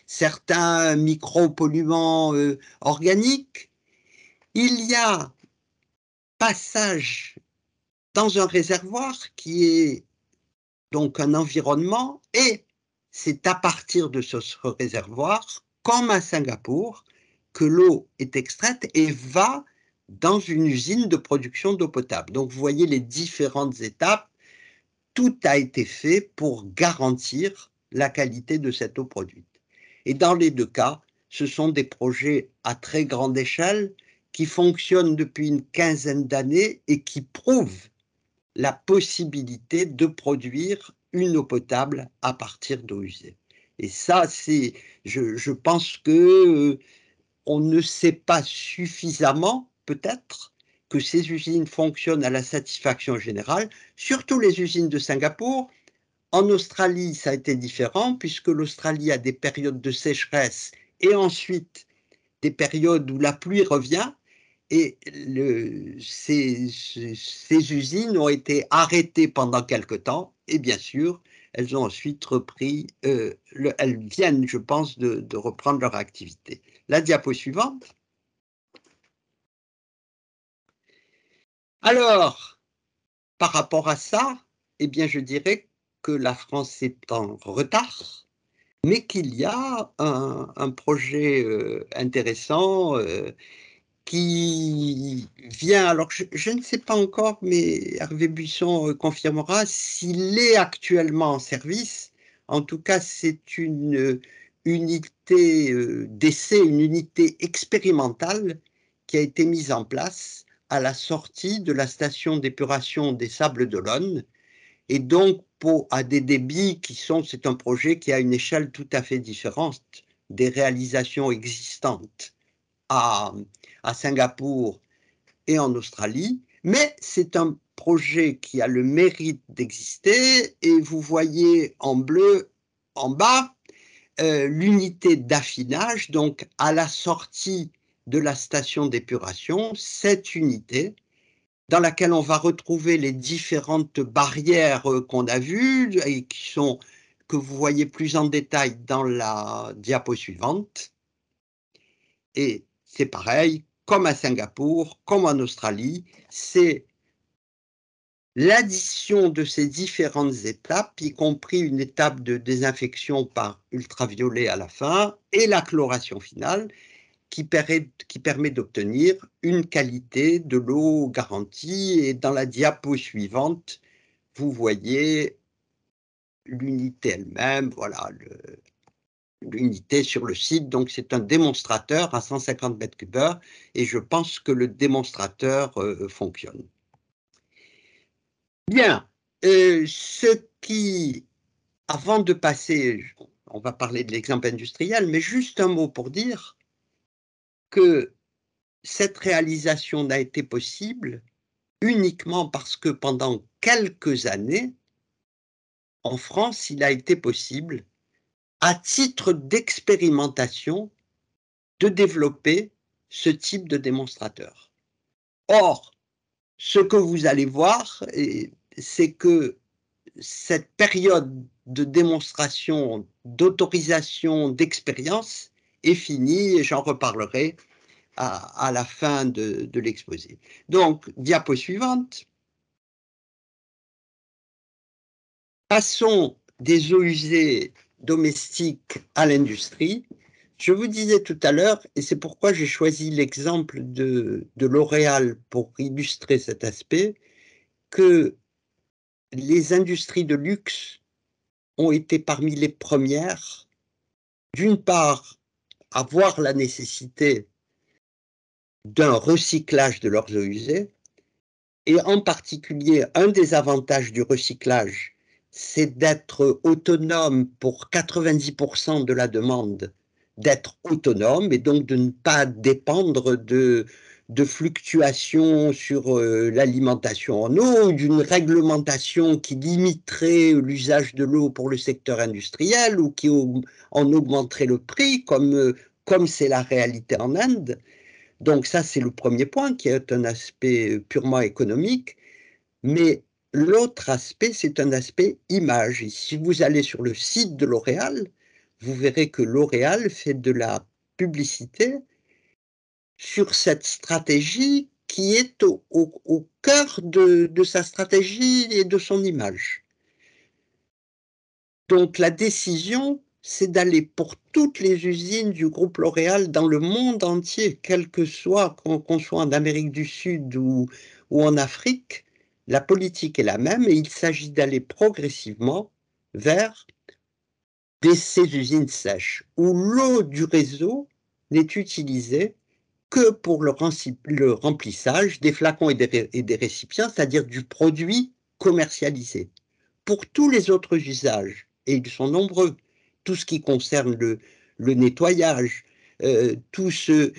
certains micropolluants euh, organiques. Il y a passage dans un réservoir qui est donc un environnement et c'est à partir de ce réservoir, comme à Singapour, que l'eau est extraite et va dans une usine de production d'eau potable. Donc vous voyez les différentes étapes. Tout a été fait pour garantir la qualité de cette eau produite. Et dans les deux cas, ce sont des projets à très grande échelle qui fonctionnent depuis une quinzaine d'années et qui prouvent la possibilité de produire une eau potable à partir d'eau usée. Et ça, c'est, je, pense que euh, on ne sait pas suffisamment, peut-être, que ces usines fonctionnent à la satisfaction générale, surtout les usines de Singapour. En Australie, ça a été différent, puisque l'Australie a des périodes de sécheresse et ensuite des périodes où la pluie revient. Et le, ces, ces usines ont été arrêtées pendant quelque temps et bien sûr, elles ont ensuite repris, euh, elles viennent, je pense, de, reprendre leur activité. La diapo suivante. Alors, par rapport à ça, eh bien, je dirais que la France est en retard, mais qu'il y a un, projet euh, intéressant euh, qui vient, alors je, ne sais pas encore, mais Hervé Buisson euh, confirmera s'il est actuellement en service. En tout cas, c'est une euh, unité euh, d'essai, une unité expérimentale qui a été mise en place à la sortie de la station d'épuration des Sables d'Olonne. Et donc, à des débits qui sont, c'est un projet qui a une échelle tout à fait différente des réalisations existantes à, Singapour et en Australie, mais c'est un projet qui a le mérite d'exister et vous voyez en bleu en bas euh, l'unité d'affinage, donc à la sortie de la station d'épuration, cette unité dans laquelle on va retrouver les différentes barrières euh, qu'on a vues et qui sont que vous voyez plus en détail dans la diapo suivante. Et c'est pareil, comme à Singapour, comme en Australie, c'est l'addition de ces différentes étapes, y compris une étape de désinfection par ultraviolet à la fin et la chloration finale, qui permet, qui permet d'obtenir une qualité de l'eau garantie. Et dans la diapo suivante, vous voyez l'unité elle-même, voilà, le, l'unité sur le site. Donc c'est un démonstrateur à 150 m3, et je pense que le démonstrateur euh, fonctionne. Bien, euh, ce qui, avant de passer, on va parler de l'exemple industriel, mais juste un mot pour dire que cette réalisation n'a été possible uniquement parce que pendant quelques années, en France, il a été possible à titre d'expérimentation, de développer ce type de démonstrateur. Or, ce que vous allez voir, c'est que cette période de démonstration, d'autorisation, d'expérience est finie et j'en reparlerai à, la fin de, de l'exposé. Donc, diapo suivante. Passons des eaux usées domestique à l'industrie. Je vous disais tout à l'heure, et c'est pourquoi j'ai choisi l'exemple de, de L'Oréal pour illustrer cet aspect, que les industries de luxe ont été parmi les premières, d'une part, à voir la nécessité d'un recyclage de leurs eaux usées, et en particulier, un des avantages du recyclage, c'est d'être autonome pour 90% de la demande, d'être autonome et donc de ne pas dépendre de, de fluctuations sur euh, l'alimentation en eau, d'une réglementation qui limiterait l'usage de l'eau pour le secteur industriel ou qui en augmenterait le prix, comme euh, comme c'est la réalité en Inde. Donc ça, c'est le premier point qui est un aspect euh, purement économique. Mais L'autre aspect, c'est un aspect image. si vous allez sur le site de L'Oréal, vous verrez que L'Oréal fait de la publicité sur cette stratégie qui est au, cœur de, sa stratégie et de son image. Donc la décision, c'est d'aller pour toutes les usines du groupe L'Oréal dans le monde entier, quel que soit qu'on soit en Amérique du Sud ou en Afrique, la politique est la même et il s'agit d'aller progressivement vers des ces usines sèches où l'eau du réseau n'est utilisée que pour le, remplissage des flacons et des, récipients, c'est-à-dire du produit commercialisé. Pour tous les autres usages, et ils sont nombreux, tout ce qui concerne le, nettoyage, euh, tout, ce,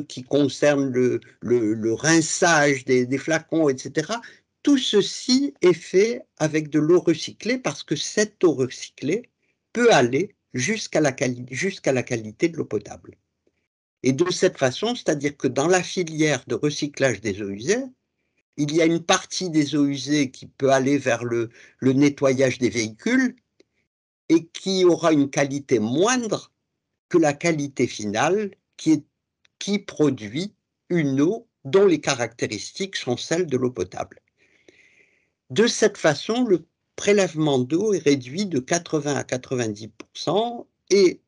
qui concerne le, rinçage des, flacons, etc., tout ceci est fait avec de l'eau recyclée parce que cette eau recyclée peut aller jusqu'à la, qualité de l'eau potable. Et de cette façon, c'est-à-dire que dans la filière de recyclage des eaux usées, il y a une partie des eaux usées qui peut aller vers le, nettoyage des véhicules et qui aura une qualité moindre que la qualité finale qui produit une eau dont les caractéristiques sont celles de l'eau potable. De cette façon, le prélèvement d'eau est réduit de 80 à 90 et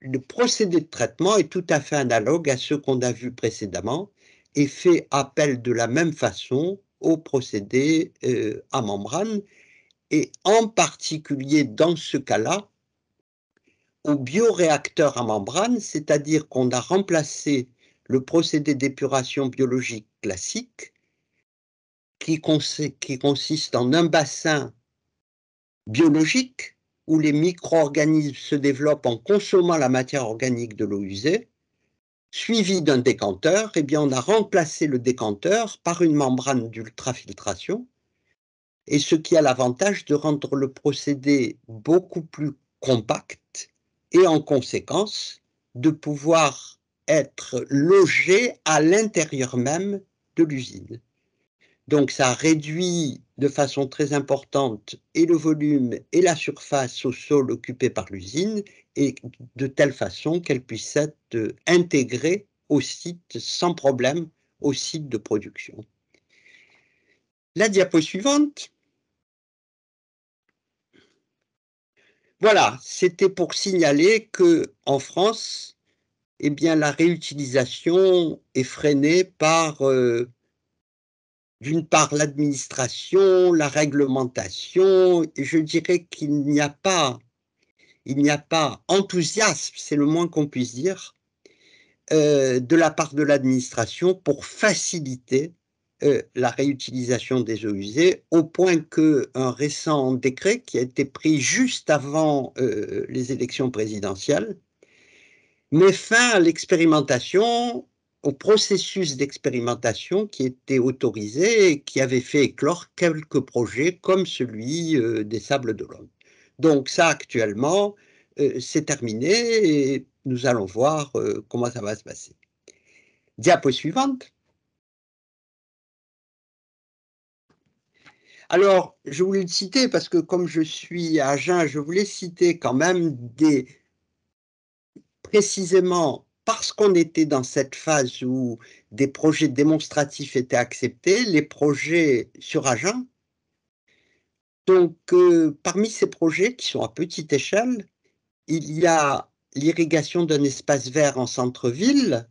le procédé de traitement est tout à fait analogue à ce qu'on a vu précédemment et fait appel de la même façon au procédé euh, à membrane et en particulier dans ce cas-là au bioréacteur à membrane, c'est-à-dire qu'on a remplacé le procédé d'épuration biologique classique qui, consiste en un bassin biologique où les micro-organismes se développent en consommant la matière organique de l'eau usée, suivi d'un décanteur, eh bien on a remplacé le décanteur par une membrane d'ultrafiltration, et ce qui a l'avantage de rendre le procédé beaucoup plus compact et en conséquence de pouvoir être logé à l'intérieur même de l'usine. Donc ça réduit de façon très importante et le volume et la surface au sol occupé par l'usine et de telle façon qu'elle puisse être intégrée au site sans problème, au site de production. La diapo suivante. Voilà, c'était pour signaler que en France, eh bien, la réutilisation est freinée par euh, d'une part l'administration, la réglementation, je dirais qu'il n'y a pas, il n'y a pas enthousiasme, c'est le moins qu'on puisse dire, euh, de la part de l'administration pour faciliter euh, la réutilisation des eaux usées, au point un récent décret qui a été pris juste avant euh, les élections présidentielles met fin à l'expérimentation au processus d'expérimentation qui était autorisé et qui avait fait éclore quelques projets comme celui euh, des Sables d'Olonne. Donc ça, actuellement, euh, c'est terminé et nous allons voir euh, comment ça va se passer. Diapo suivante. Alors, je voulais le citer parce que comme je suis à Agen, je voulais citer quand même des précisément parce qu'on était dans cette phase où des projets démonstratifs étaient acceptés, les projets sur agent. Donc, euh, parmi ces projets qui sont à petite échelle, il y a l'irrigation d'un espace vert en centre-ville.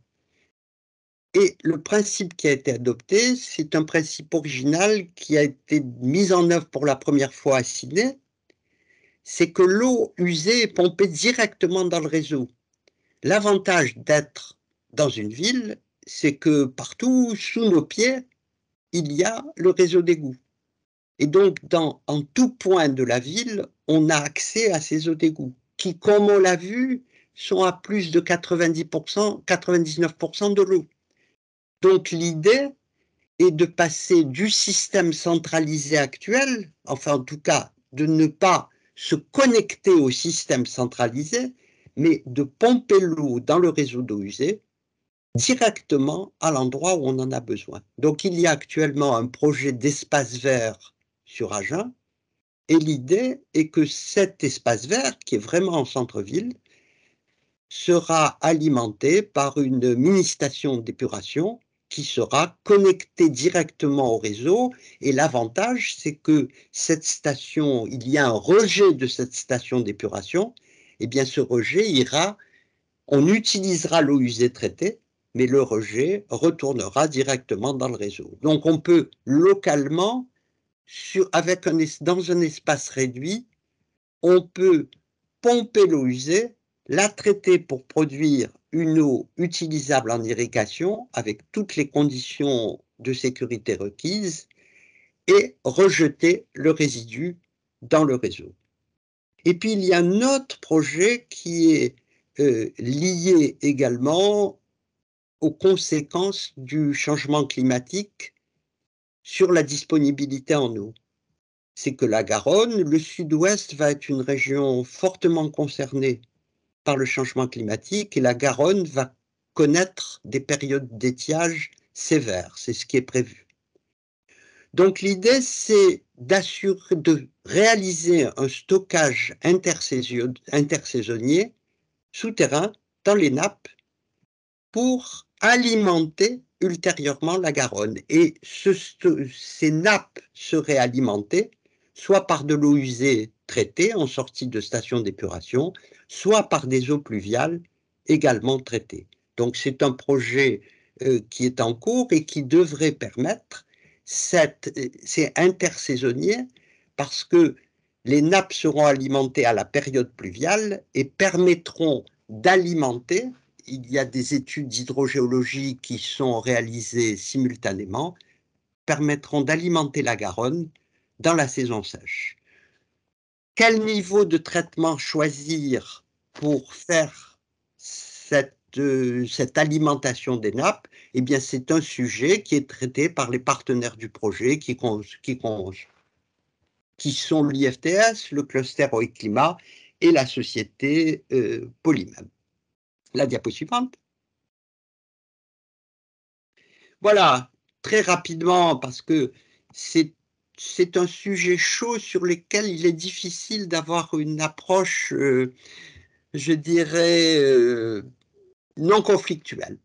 Et le principe qui a été adopté, c'est un principe original qui a été mis en œuvre pour la première fois à Sydney. C'est que l'eau usée est pompée directement dans le réseau L'avantage d'être dans une ville, c'est que partout, sous nos pieds, il y a le réseau d'égouts. Et donc, en tout point de la ville, on a accès à ces eaux d'égouts, qui, comme on l'a vu, sont à plus de 90%, 99% de l'eau. Donc, l'idée est de passer du système centralisé actuel, enfin en tout cas, de ne pas se connecter au système centralisé, mais de pomper l'eau dans le réseau d'eau usée directement à l'endroit où on en a besoin. Donc il y a actuellement un projet d'espace vert sur Agen, et l'idée est que cet espace vert, qui est vraiment en centre-ville, sera alimenté par une mini-station d'épuration qui sera connectée directement au réseau. Et l'avantage, c'est que cette station, il y a un rejet de cette station d'épuration eh bien ce rejet ira, on utilisera l'eau usée traitée, mais le rejet retournera directement dans le réseau. Donc on peut localement, avec dans un espace réduit, on peut pomper l'eau usée, la traiter pour produire une eau utilisable en irrigation avec toutes les conditions de sécurité requises et rejeter le résidu dans le réseau. Et puis il y a un autre projet qui est euh, lié également aux conséquences du changement climatique sur la disponibilité en eau. C'est que la Garonne, le sud-ouest va être une région fortement concernée par le changement climatique et la Garonne va connaître des périodes d'étiage sévères, c'est ce qui est prévu. Donc l'idée, c'est d'assurer, de réaliser un stockage intersaisonnier souterrain dans les nappes pour alimenter ultérieurement la Garonne. Et ces nappes seraient alimentées soit par de l'eau usée traitée en sortie de stations d'épuration, soit par des eaux pluviales également traitées. Donc c'est un projet euh, qui est en cours et qui devrait permettre c'est intersaisonnier parce que les nappes seront alimentées à la période pluviale et permettront d'alimenter. Il y a des études d'hydrogéologie qui sont réalisées simultanément, permettront d'alimenter la Garonne dans la saison sèche. Quel niveau de traitement choisir pour faire cette euh, alimentation des nappes eh bien, c'est un sujet qui est traité par les partenaires du projet qui, sont l'IFTS, le cluster OI Climat et la société euh, La diapositive. suivante. Voilà, très rapidement, parce que c'est un sujet chaud sur lequel il est difficile d'avoir une approche, euh, je dirais, euh, non conflictuelle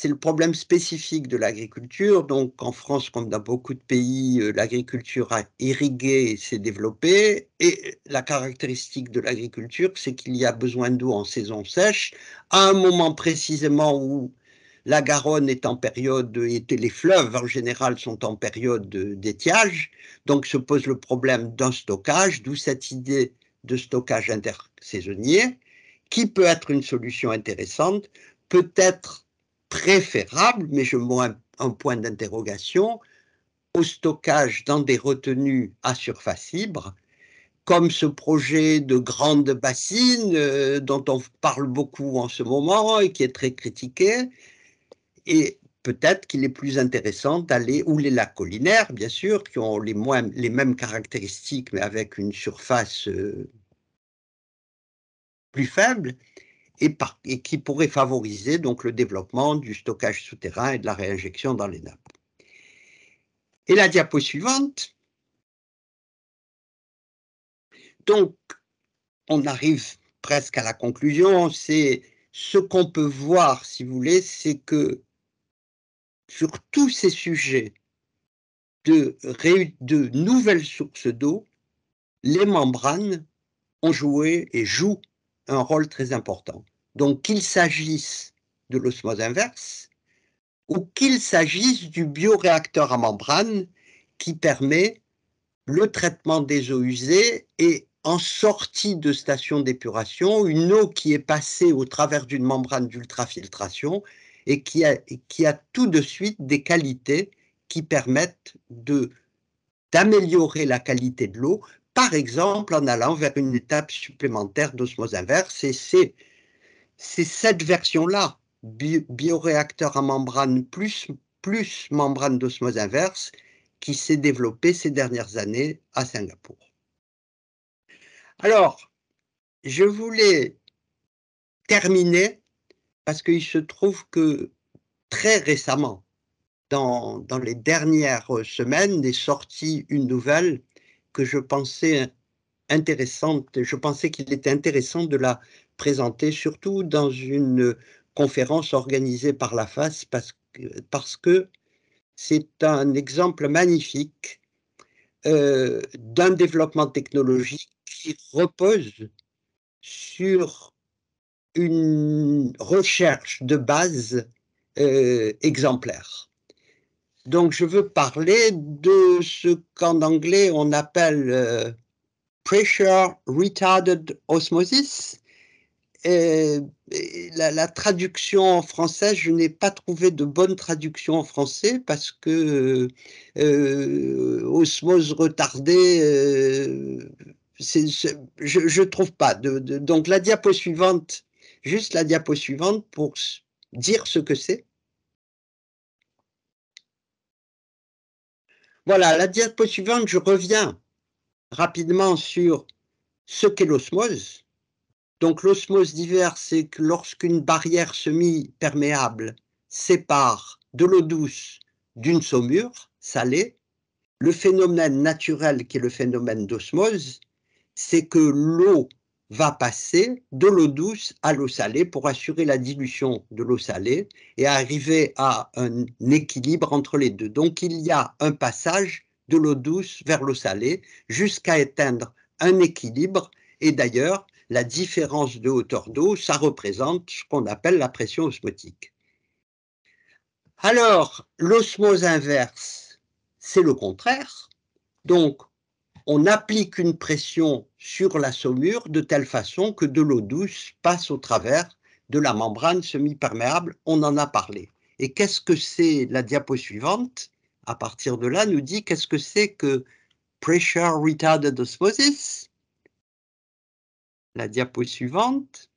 c'est le problème spécifique de l'agriculture. Donc en France, comme dans beaucoup de pays, euh, l'agriculture a irrigué et s'est développée. Et la caractéristique de l'agriculture, c'est qu'il y a besoin d'eau en saison sèche, à un moment précisément où la Garonne est en période, et les fleuves en général sont en période d'étiage, donc se pose le problème d'un stockage, d'où cette idée de stockage intersaisonnier, qui peut être une solution intéressante, peut-être préférable, mais je vois un, point d'interrogation, au stockage dans des retenues à surface libre, comme ce projet de grande bassine euh, dont on parle beaucoup en ce moment et qui est très critiqué. Et peut-être qu'il est plus intéressant d'aller, où les lacs collinaires, bien sûr, qui ont les, mêmes caractéristiques, mais avec une surface euh, plus faible, et, qui pourrait favoriser donc le développement du stockage souterrain et de la réinjection dans les nappes. Et la diapo suivante. Donc, on arrive presque à la conclusion, c'est ce qu'on peut voir, si vous voulez, c'est que sur tous ces sujets de nouvelles sources d'eau, les membranes ont joué et jouent un rôle très important. Donc qu'il s'agisse de l'osmose inverse ou qu'il s'agisse du bioréacteur à membrane qui permet le traitement des eaux usées et en sortie de station d'épuration, une eau qui est passée au travers d'une membrane d'ultrafiltration et qui a, tout de suite des qualités qui permettent de d'améliorer la qualité de l'eau, par exemple en allant vers une étape supplémentaire d'osmose inverse. Et c'est c'est cette version-là, bioréacteur à membrane plus, membrane d'osmose inverse, qui s'est développée ces dernières années à Singapour. Alors, je voulais terminer parce qu'il se trouve que très récemment, dans, dans, les dernières semaines, est sortie une nouvelle que je pensais intéressante. Je pensais qu'il était intéressant de la, présenté surtout dans une conférence organisée par la FAS parce que, parce que c'est un exemple magnifique euh, d'un développement technologique qui repose sur une recherche de base euh, exemplaire. Donc je veux parler de ce qu'en anglais on appelle euh, pressure retarded osmosis, la, traduction en français, je n'ai pas trouvé de bonne traduction en français parce que euh, euh, osmose retardée, euh, je ne trouve pas. donc la diapo suivante, juste la diapo suivante pour dire ce que c'est. Voilà, la diapo suivante, je reviens rapidement sur ce qu'est l'osmose donc l'osmose d'hiver, c'est que lorsqu'une barrière semi-perméable sépare de l'eau douce d'une saumure salée, le phénomène naturel qui est le phénomène d'osmose, c'est que l'eau va passer de l'eau douce à l'eau salée pour assurer la dilution de l'eau salée et arriver à un équilibre entre les deux. Donc il y a un passage de l'eau douce vers l'eau salée jusqu'à atteindre un équilibre. Et d'ailleurs, la différence de hauteur d'eau, ça représente ce qu'on appelle la pression osmotique. Alors, l'osmose inverse, c'est le contraire. Donc, on applique une pression sur la saumure de telle façon que de l'eau douce passe au travers de la membrane semi-perméable, on en a parlé. Et qu'est-ce que c'est la diapo suivante À partir de là, nous dit qu'est-ce que c'est que pressure retarded osmosis la diapo suivante.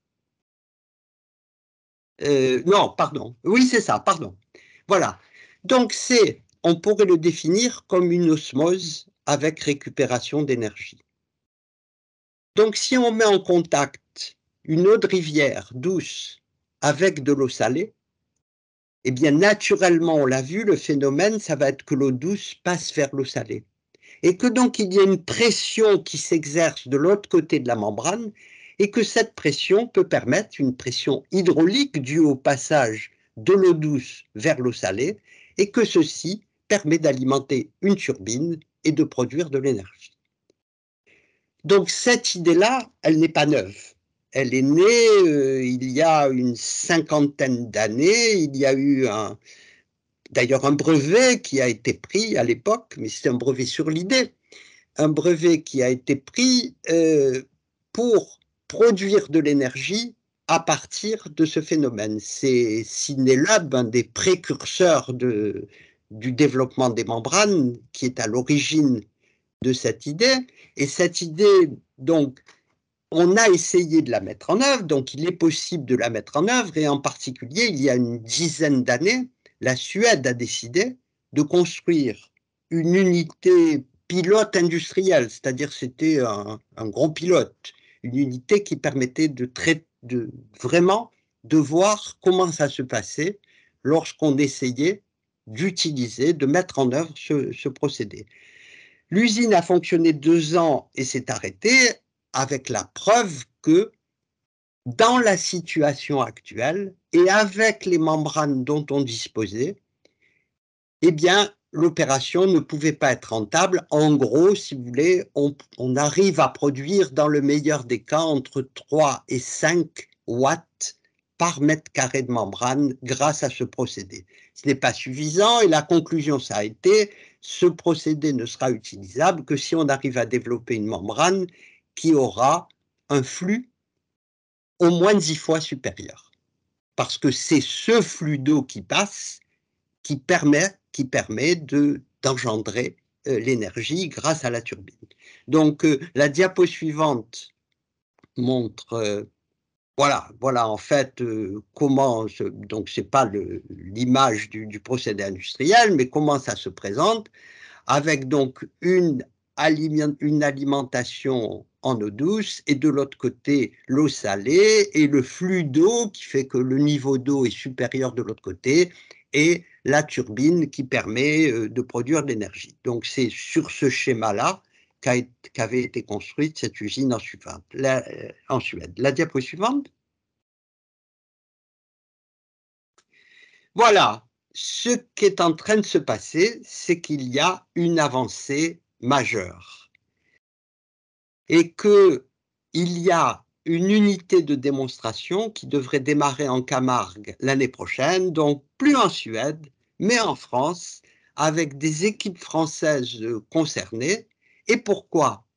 Euh, non, pardon. Oui, c'est ça, pardon. Voilà. Donc, c'est, on pourrait le définir comme une osmose avec récupération d'énergie. Donc, si on met en contact une eau de rivière douce avec de l'eau salée, eh bien, naturellement, on l'a vu, le phénomène, ça va être que l'eau douce passe vers l'eau salée et que donc il y a une pression qui s'exerce de l'autre côté de la membrane, et que cette pression peut permettre une pression hydraulique due au passage de l'eau douce vers l'eau salée, et que ceci permet d'alimenter une turbine et de produire de l'énergie. Donc cette idée-là, elle n'est pas neuve. Elle est née euh, il y a une cinquantaine d'années, il y a eu un, d'ailleurs un brevet qui a été pris à l'époque, mais c'est un brevet sur l'idée, un brevet qui a été pris euh, pour produire de l'énergie à partir de ce phénomène. C'est Sinelab, un des précurseurs de, du développement des membranes, qui est à l'origine de cette idée. Et cette idée, donc, on a essayé de la mettre en œuvre, donc il est possible de la mettre en œuvre, et en particulier, il y a une dizaine d'années, la Suède a décidé de construire une unité pilote industrielle, c'est-à-dire c'était un, gros pilote, une unité qui permettait de, de vraiment de voir comment ça se passait lorsqu'on essayait d'utiliser, de mettre en œuvre ce procédé. L'usine a fonctionné deux ans et s'est arrêtée avec la preuve que dans la situation actuelle et avec les membranes dont on disposait, eh bien, l'opération ne pouvait pas être rentable. En gros, si vous voulez, on, on, arrive à produire dans le meilleur des cas entre 3 et 5 watts par mètre carré de membrane grâce à ce procédé. Ce n'est pas suffisant et la conclusion, ça a été, ce procédé ne sera utilisable que si on arrive à développer une membrane qui aura un flux au moins dix fois supérieur. Parce que c'est ce flux d'eau qui passe qui permet, qui permet d'engendrer de, euh, l'énergie grâce à la turbine. Donc euh, la diapo suivante montre, euh, voilà, voilà en fait comment, ce, donc c'est pas l'image du, procédé industriel, mais comment ça se présente, avec donc une, une alimentation en eau douce et de l'autre côté l'eau salée et le flux d'eau qui fait que le niveau d'eau est supérieur de l'autre côté et la turbine qui permet euh, de produire de l'énergie. Donc c'est sur ce schéma-là qu'avait été construite cette usine en, euh, en Suède. La diapo suivante. Voilà, ce qui est en train de se passer, c'est qu'il y a une avancée majeure et qu'il y a une unité de démonstration qui devrait démarrer en Camargue l'année prochaine, donc plus en Suède, mais en France, avec des équipes françaises euh, concernées. Et pourquoi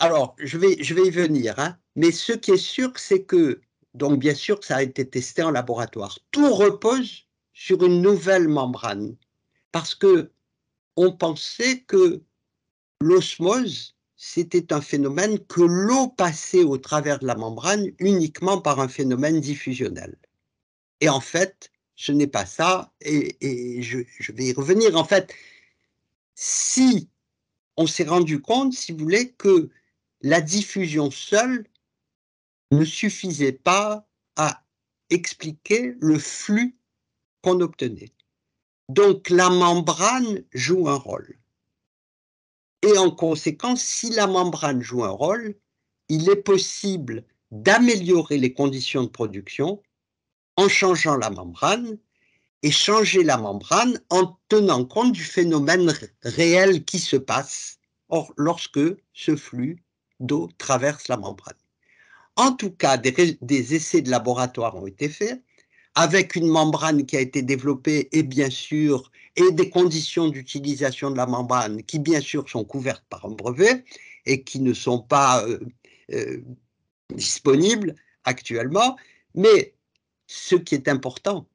Alors, je vais, je vais y venir, hein. mais ce qui est sûr, c'est que, donc bien sûr, ça a été testé en laboratoire. Tout repose sur une nouvelle membrane, parce que on pensait que L'osmose, c'était un phénomène que l'eau passait au travers de la membrane uniquement par un phénomène diffusionnel. Et en fait, ce n'est pas ça, et, je, vais y revenir. En fait, si on s'est rendu compte, si vous voulez, que la diffusion seule ne suffisait pas à expliquer le flux qu'on obtenait. Donc la membrane joue un rôle. Et en conséquence, si la membrane joue un rôle, il est possible d'améliorer les conditions de production en changeant la membrane et changer la membrane en tenant compte du phénomène réel qui se passe lorsque ce flux d'eau traverse la membrane. En tout cas, des, essais de laboratoire ont été faits avec une membrane qui a été développée et bien sûr et des conditions d'utilisation de la membrane qui, bien sûr, sont couvertes par un brevet et qui ne sont pas euh, euh, disponibles actuellement. Mais ce qui est important,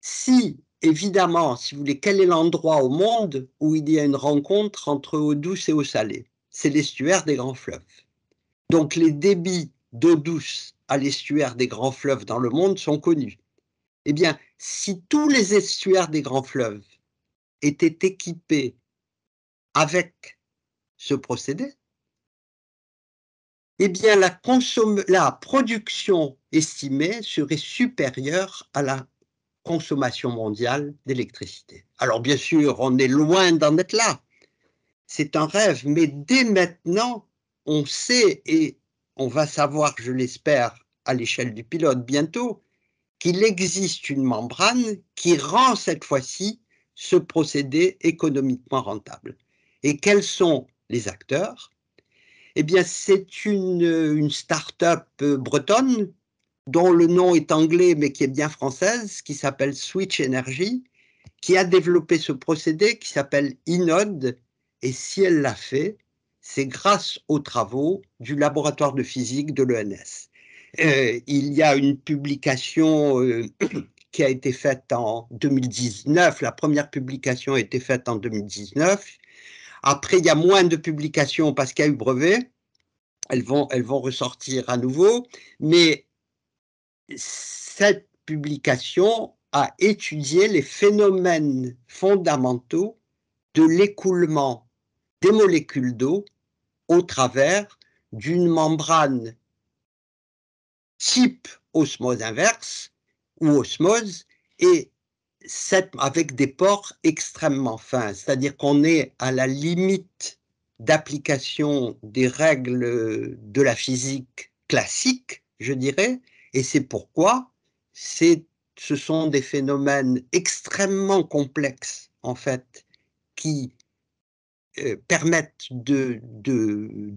si, évidemment, si vous voulez, quel est l'endroit au monde où il y a une rencontre entre eau douce et eau salée C'est l'estuaire des grands fleuves. Donc les débits d'eau douce à l'estuaire des grands fleuves dans le monde sont connus. Eh bien, si tous les estuaires des grands fleuves étaient équipés avec ce procédé, eh bien, la, la production estimée serait supérieure à la consommation mondiale d'électricité. Alors bien sûr, on est loin d'en être là. C'est un rêve, mais dès maintenant, on sait et on va savoir, je l'espère, à l'échelle du pilote bientôt, qu'il existe une membrane qui rend cette fois-ci ce procédé économiquement rentable. Et quels sont les acteurs Eh bien, c'est une, une start-up euh, bretonne dont le nom est anglais mais qui est bien française, qui s'appelle Switch Energy, qui a développé ce procédé qui s'appelle Inode. Et si elle l'a fait, c'est grâce aux travaux du laboratoire de physique de l'ENS. Euh, il y a une publication euh, qui a été faite en 2019. La première publication a été faite en 2019. Après, il y a moins de publications parce qu'il y a eu brevet. Elles vont, elles vont ressortir à nouveau. Mais cette publication a étudié les phénomènes fondamentaux de l'écoulement des molécules d'eau au travers d'une membrane type osmose inverse ou osmose et avec des ports extrêmement fins, c'est-à-dire qu'on est à la limite d'application des règles de la physique classique, je dirais, et c'est pourquoi ce sont des phénomènes extrêmement complexes, en fait, qui euh, permettent de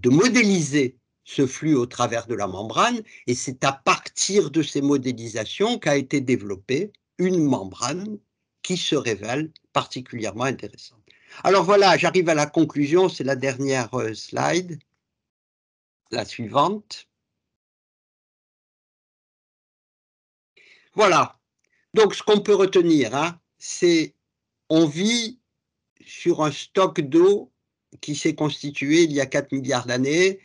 modéliser ce flux au travers de la membrane, et c'est à partir de ces modélisations qu'a été développée une membrane qui se révèle particulièrement intéressante. Alors voilà, j'arrive à la conclusion, c'est la dernière euh, slide, la suivante. Voilà, donc ce qu'on peut retenir, hein, c'est on vit sur un stock d'eau qui s'est constitué il y a 4 milliards d'années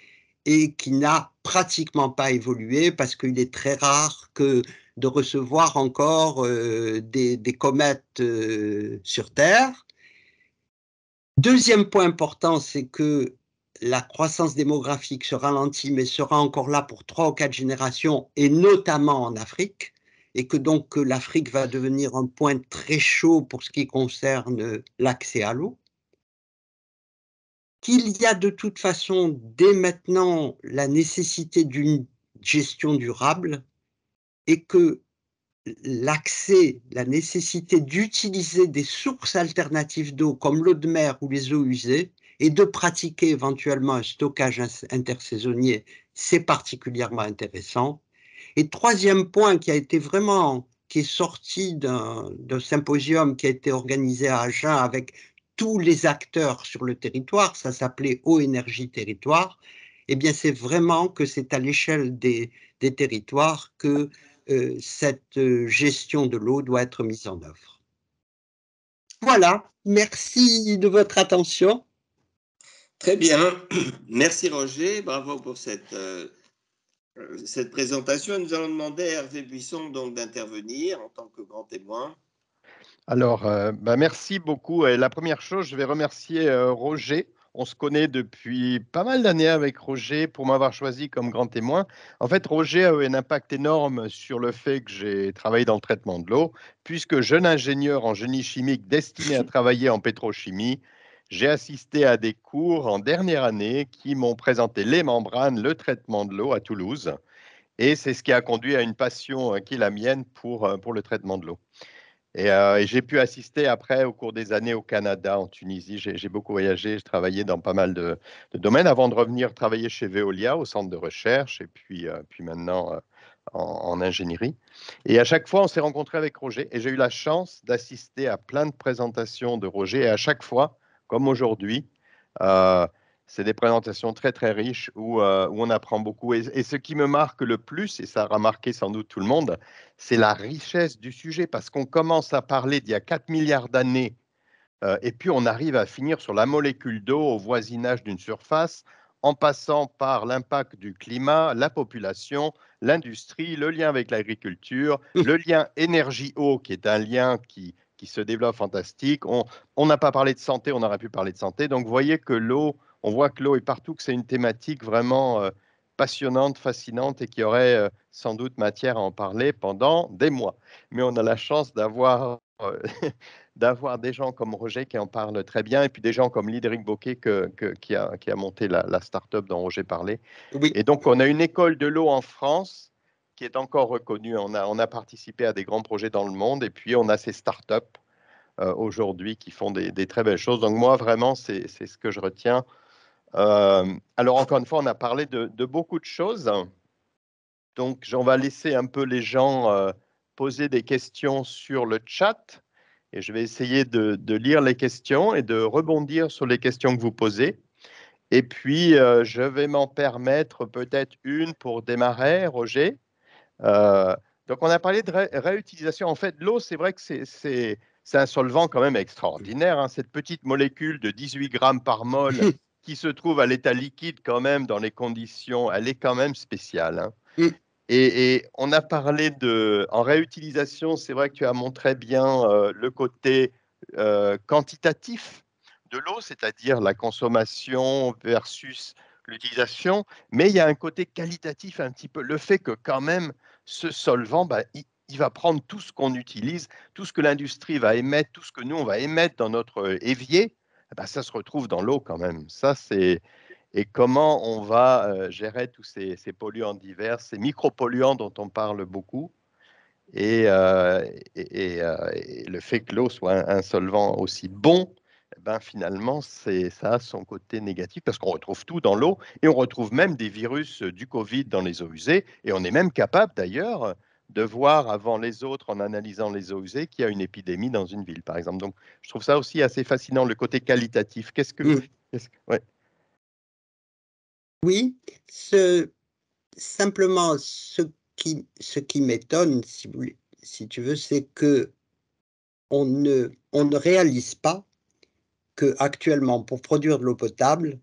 et qui n'a pratiquement pas évolué parce qu'il est très rare que de recevoir encore euh, des, comètes euh, sur Terre. Deuxième point important, c'est que la croissance démographique se ralentit, mais sera encore là pour trois ou quatre générations, et notamment en Afrique, et que donc euh, l'Afrique va devenir un point très chaud pour ce qui concerne l'accès à l'eau qu'il y a de toute façon dès maintenant la nécessité d'une gestion durable et que l'accès, la nécessité d'utiliser des sources alternatives d'eau comme l'eau de mer ou les eaux usées et de pratiquer éventuellement un stockage intersaisonnier, c'est particulièrement intéressant. Et troisième point qui a été vraiment, qui est sorti d'un symposium qui a été organisé à Agen avec tous les acteurs sur le territoire, ça s'appelait Eau Énergie Territoire, eh bien c'est vraiment que c'est à l'échelle des, territoires que euh, cette euh, gestion de l'eau doit être mise en œuvre. Voilà, merci de votre attention. Très bien, merci Roger, bravo pour cette, euh, présentation. Nous allons demander à Hervé Buisson donc d'intervenir en tant que grand témoin. Alors, euh, bah, merci beaucoup. la première chose, je vais remercier euh, Roger. On se connaît depuis pas mal d'années avec Roger pour m'avoir choisi comme grand témoin. En fait, Roger a eu un impact énorme sur le fait que j'ai travaillé dans le traitement de l'eau, puisque jeune ingénieur en génie chimique destiné à travailler en pétrochimie, j'ai assisté à des cours en dernière année qui m'ont présenté les membranes, le traitement de l'eau à Toulouse. Et c'est ce qui a conduit à une passion euh, qui est la mienne pour le traitement de l'eau. Euh, et, j'ai pu assister après au cours des années au Canada, en Tunisie. J'ai beaucoup voyagé, j'ai travaillé dans pas mal de, domaines avant de revenir travailler chez Veolia au centre de recherche et puis, euh, puis maintenant euh, en, en, ingénierie. Et à chaque fois, on s'est rencontré avec Roger et j'ai eu la chance d'assister à plein de présentations de Roger. Et à chaque fois, comme aujourd'hui, c'est des présentations très très riches où, euh, où on apprend beaucoup. Et, ce qui me marque le plus, et ça a marqué sans doute tout le monde, c'est la richesse du sujet, parce qu'on commence à parler d'il y a 4 milliards d'années, euh, et puis on arrive à finir sur la molécule d'eau au voisinage d'une surface, en passant par l'impact du climat, la population, l'industrie, le lien avec l'agriculture, mmh. le lien énergie-eau, qui est un lien qui, qui se développe fantastique. On n'a pas parlé de santé, on aurait pu parler de santé. Donc vous voyez que l'eau on voit que l'eau est partout, que c'est une thématique vraiment euh, passionnante, fascinante et qui aurait euh, sans doute matière à en parler pendant des mois. Mais on a la chance d'avoir euh, d'avoir des gens comme Roger qui en parlent très bien, et puis des gens comme Lydric Boquet qui, a, monté la, la start-up dont Roger parlait. Et donc, on a une école de l'eau en France qui est encore reconnue. On a, participé à des grands projets dans le monde, et puis on a ces start-up aujourd'hui qui font des, des, très belles choses. Donc, moi, vraiment, c'est ce que je retiens euh, alors, encore une fois, on a parlé de, beaucoup de choses. Donc, j'en va laisser un peu les gens euh, poser des questions sur le chat et je vais essayer de, lire les questions et de rebondir sur les questions que vous posez. Et puis, euh, je vais m'en permettre peut-être une pour démarrer, Roger. donc, on a parlé de réutilisation. En fait, l'eau, c'est vrai que c'est un solvant quand même extraordinaire. Hein. Cette petite molécule de 18 grammes par mol qui se trouve à l'état liquide quand même dans les conditions, elle est quand même spéciale. Hein. Mm. Et, on a parlé de, en réutilisation, c'est vrai que tu as montré bien euh, le côté euh, quantitatif de l'eau, c'est-à-dire la consommation versus l'utilisation, mais il y a un côté qualitatif un petit peu, le fait que quand même ce solvant, bah, il va prendre tout ce qu'on utilise, tout ce que l'industrie va émettre, tout ce que nous, on va émettre dans notre euh, évier, ah bah, ça se retrouve dans l'eau quand même. Ça, c'est et comment on va gérer tous ces, polluants divers, ces micropolluants dont on parle beaucoup, et, le fait que l'eau soit un, solvant aussi bon, eh ben finalement, c'est ça son côté négatif, parce qu'on retrouve tout dans l'eau, et on retrouve même des virus du Covid dans les eaux usées, et on est même capable d'ailleurs de voir avant les autres, en analysant les eaux usées, qu'il y a une épidémie dans une ville, par exemple. Donc, je trouve ça aussi assez fascinant, le côté qualitatif. Qu'est-ce que... Mmh. Oui, oui ce, simplement, ce qui, ce qui m'étonne, si, si tu veux, c'est que on ne, on ne réalise pas que actuellement, pour produire de l'eau potable,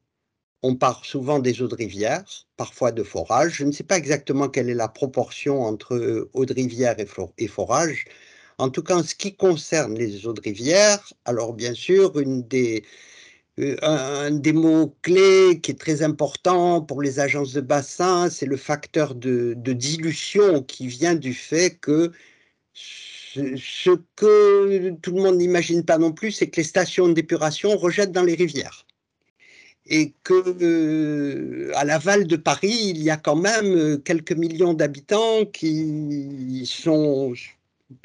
on parle souvent des eaux de rivière, parfois de forage. Je ne sais pas exactement quelle est la proportion entre eaux de rivière et, et forage. En tout cas, en ce qui concerne les eaux de rivière, alors bien sûr, une des, euh, un des mots-clés qui est très important pour les agences de bassin, c'est le facteur de, dilution qui vient du fait que ce que tout le monde n'imagine pas non plus, c'est que les stations d'épuration rejettent dans les rivières et que euh, à l'aval de Paris, il y a quand même euh, quelques millions d'habitants qui sont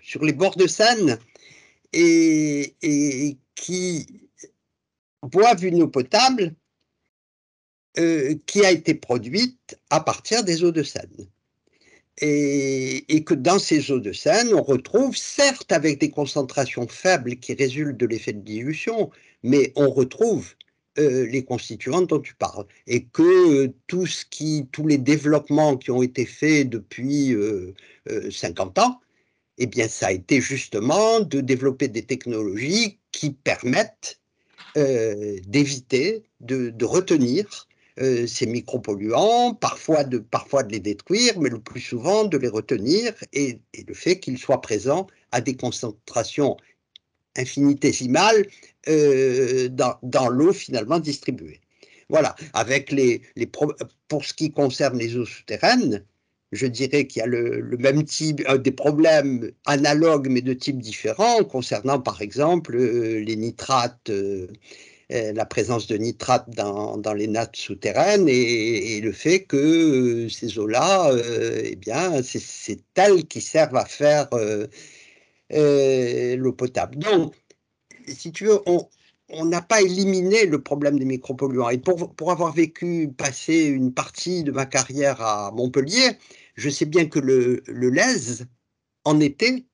sur les bords de Seine et, qui boivent une eau potable euh, qui a été produite à partir des eaux de Seine. Et, et, que dans ces eaux de Seine, on retrouve, certes avec des concentrations faibles qui résultent de l'effet de dilution, mais on retrouve euh, les constituants dont tu parles et que euh, tout ce qui, tous les développements qui ont été faits depuis 50 euh, ans, eh bien, ça a été justement de développer des technologies qui permettent d'éviter, de, retenir ces micropolluants, parfois de, les détruire, mais le plus souvent de les retenir et, et le fait qu'ils soient présents à des concentrations infinitésimale euh, dans, l'eau finalement distribuée. Voilà, avec les, pour ce qui concerne les eaux souterraines, je dirais qu'il y a le, même type, euh, des problèmes analogues mais de type différent concernant par exemple euh, les nitrates, la présence de nitrates dans, dans les nattes souterraines et, le fait que ces eaux-là, eh bien, c'est elles qui servent à faire euh, l'eau potable. Donc, si tu veux, on n'a pas éliminé le problème des micropolluants. Et pour, pour, avoir vécu, passé une partie de ma carrière à Montpellier, je sais bien que le, le en été,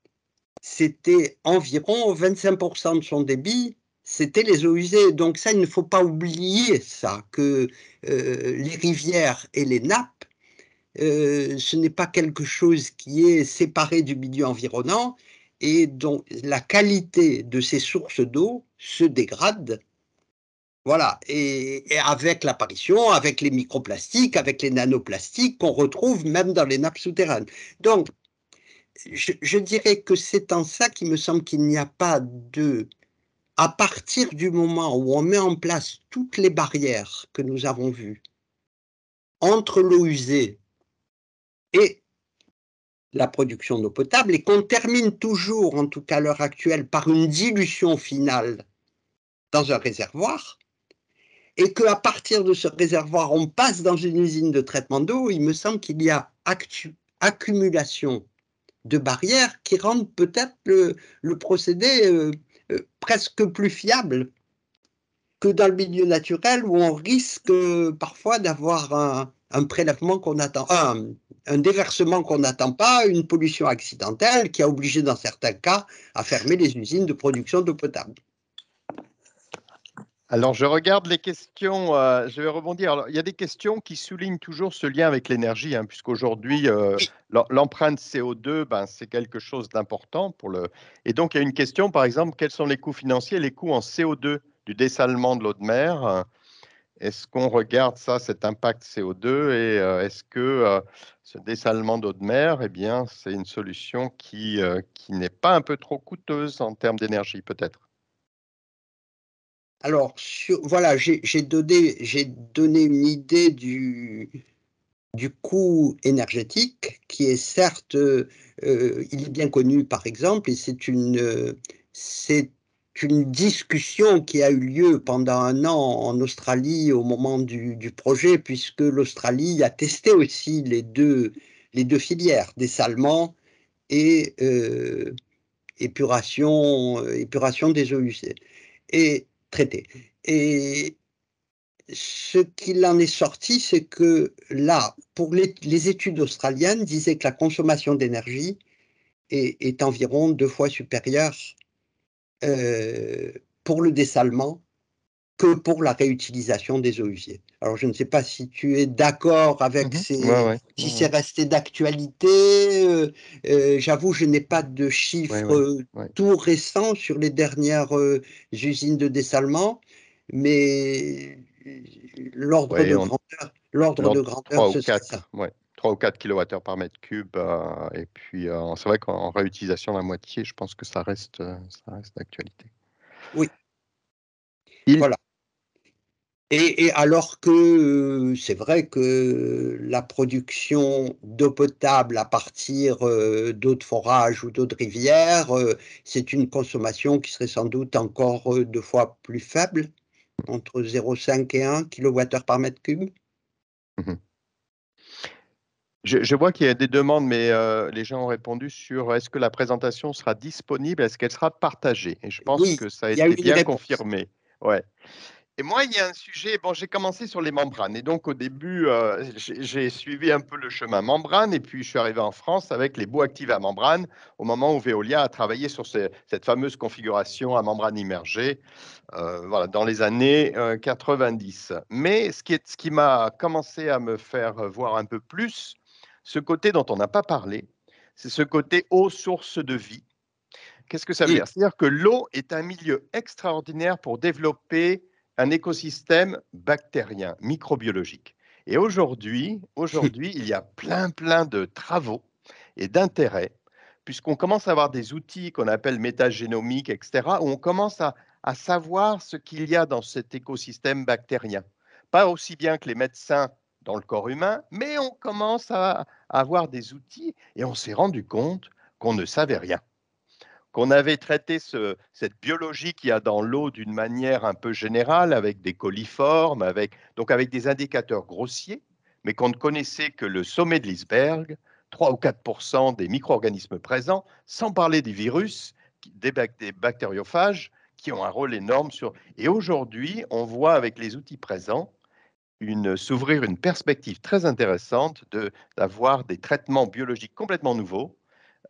c'était environ 25% de son débit, c'était les eaux usées. Donc ça, il ne faut pas oublier ça, que euh, les rivières et les nappes, euh, ce n'est pas quelque chose qui est séparé du milieu environnant, et dont la qualité de ces sources d'eau se dégrade. Voilà, et, avec l'apparition, avec les microplastiques, avec les nanoplastiques qu'on retrouve même dans les nappes souterraines. Donc, je, je dirais que c'est en ça qu'il me semble qu'il n'y a pas de... À partir du moment où on met en place toutes les barrières que nous avons vues entre l'eau usée et la production d'eau potable et qu'on termine toujours, en tout cas à l'heure actuelle, par une dilution finale dans un réservoir et qu'à partir de ce réservoir, on passe dans une usine de traitement d'eau, il me semble qu'il y a accumulation de barrières qui rendent peut-être le, procédé euh, euh, presque plus fiable que dans le milieu naturel où on risque euh, parfois d'avoir un, prélèvement qu'on attend, un déversement qu'on n'attend pas, une pollution accidentelle qui a obligé dans certains cas à fermer les usines de production d'eau potable. Alors, je regarde les questions, euh, je vais rebondir. il y a des questions qui soulignent toujours ce lien avec l'énergie, hein, puisqu'aujourd'hui, euh, l'empreinte CO2, ben, c'est quelque chose d'important. pour le. Et donc, il y a une question, par exemple, quels sont les coûts financiers, les coûts en CO2 du dessalement de l'eau de mer hein, est-ce qu'on regarde ça, cet impact CO2, et euh, est-ce que euh, ce dessalement d'eau de mer, et eh bien, c'est une solution qui, euh, qui n'est pas un peu trop coûteuse en termes d'énergie, peut-être Alors, voilà, j'ai donné, donné une idée du, du coût énergétique qui est certes, il est bien connu par exemple, et c'est une, c'est une discussion qui a eu lieu pendant un an en Australie au moment du, du projet, puisque l'Australie a testé aussi les deux, les deux filières, dessalement et euh, épuration, épuration des eaux usées et traité. Et ce qu'il en est sorti, c'est que là, pour les, études australiennes, disaient que la consommation d'énergie est, est environ deux fois supérieure euh, pour le dessalement que pour la réutilisation des eaux usées. Alors je ne sais pas si tu es d'accord avec mhm. ces, si c'est resté d'actualité. Euh, euh, j'avoue, je n'ai pas de chiffres tout récents sur les dernières usines de dessalement, mais l'ordre de grandeur, l'ordre de grandeur, ce serait ça. 3 ou 4 kWh par mètre cube. Euh, et puis, euh, c'est vrai qu'en réutilisation, la moitié, je pense que ça reste, euh, reste d'actualité. Oui. Voilà. Et, alors que c'est vrai que la production d'eau potable à partir d'eau de forage ou d'eau de rivière, c'est une consommation qui serait sans doute encore deux fois plus faible, entre 0,5 et 1 kWh par mètre cube. Mmh je, vois qu'il y a des demandes, mais euh, les gens ont répondu sur euh, est-ce que la présentation sera disponible, est-ce qu'elle sera partagée Et je pense que ça a, été bien confirmé. Ouais. Et moi, il y a un sujet, bon, j'ai commencé sur les membranes. Et donc, au début, euh, j'ai suivi un peu le chemin membrane. Et puis, je suis arrivé en France avec les bouts actifs à membrane au moment où Veolia a travaillé sur cette fameuse configuration à membrane immergée voilà, dans les années 90. Mais ce qui, est, ce qui m'a commencé à me faire voir un peu plus, ce côté dont on n'a pas parlé, c'est ce côté eau source de vie. Qu'est-ce que ça veut dire C'est-à-dire que l'eau est un milieu extraordinaire pour développer un écosystème bactérien, microbiologique. Et aujourd'hui, aujourd'hui, il y a plein, plein de travaux et d'intérêts, puisqu'on commence à avoir des outils qu'on appelle métagénomiques, etc., où on commence à savoir ce qu'il y a dans cet écosystème bactérien. Pas aussi bien que les médecins dans le corps humain, mais on commence à avoir des outils et on s'est rendu compte qu'on ne savait rien, qu'on avait traité cette biologie qui y a dans l'eau d'une manière un peu générale, avec des coliformes, avec, donc avec des indicateurs grossiers, mais qu'on ne connaissait que le sommet de l'iceberg, 3 ou 4 des micro-organismes présents, sans parler des virus, des, bactériophages, qui ont un rôle énorme sur... Et aujourd'hui, on voit avec les outils présents euh, s'ouvrir une perspective très intéressante de, d'avoir des traitements biologiques complètement nouveaux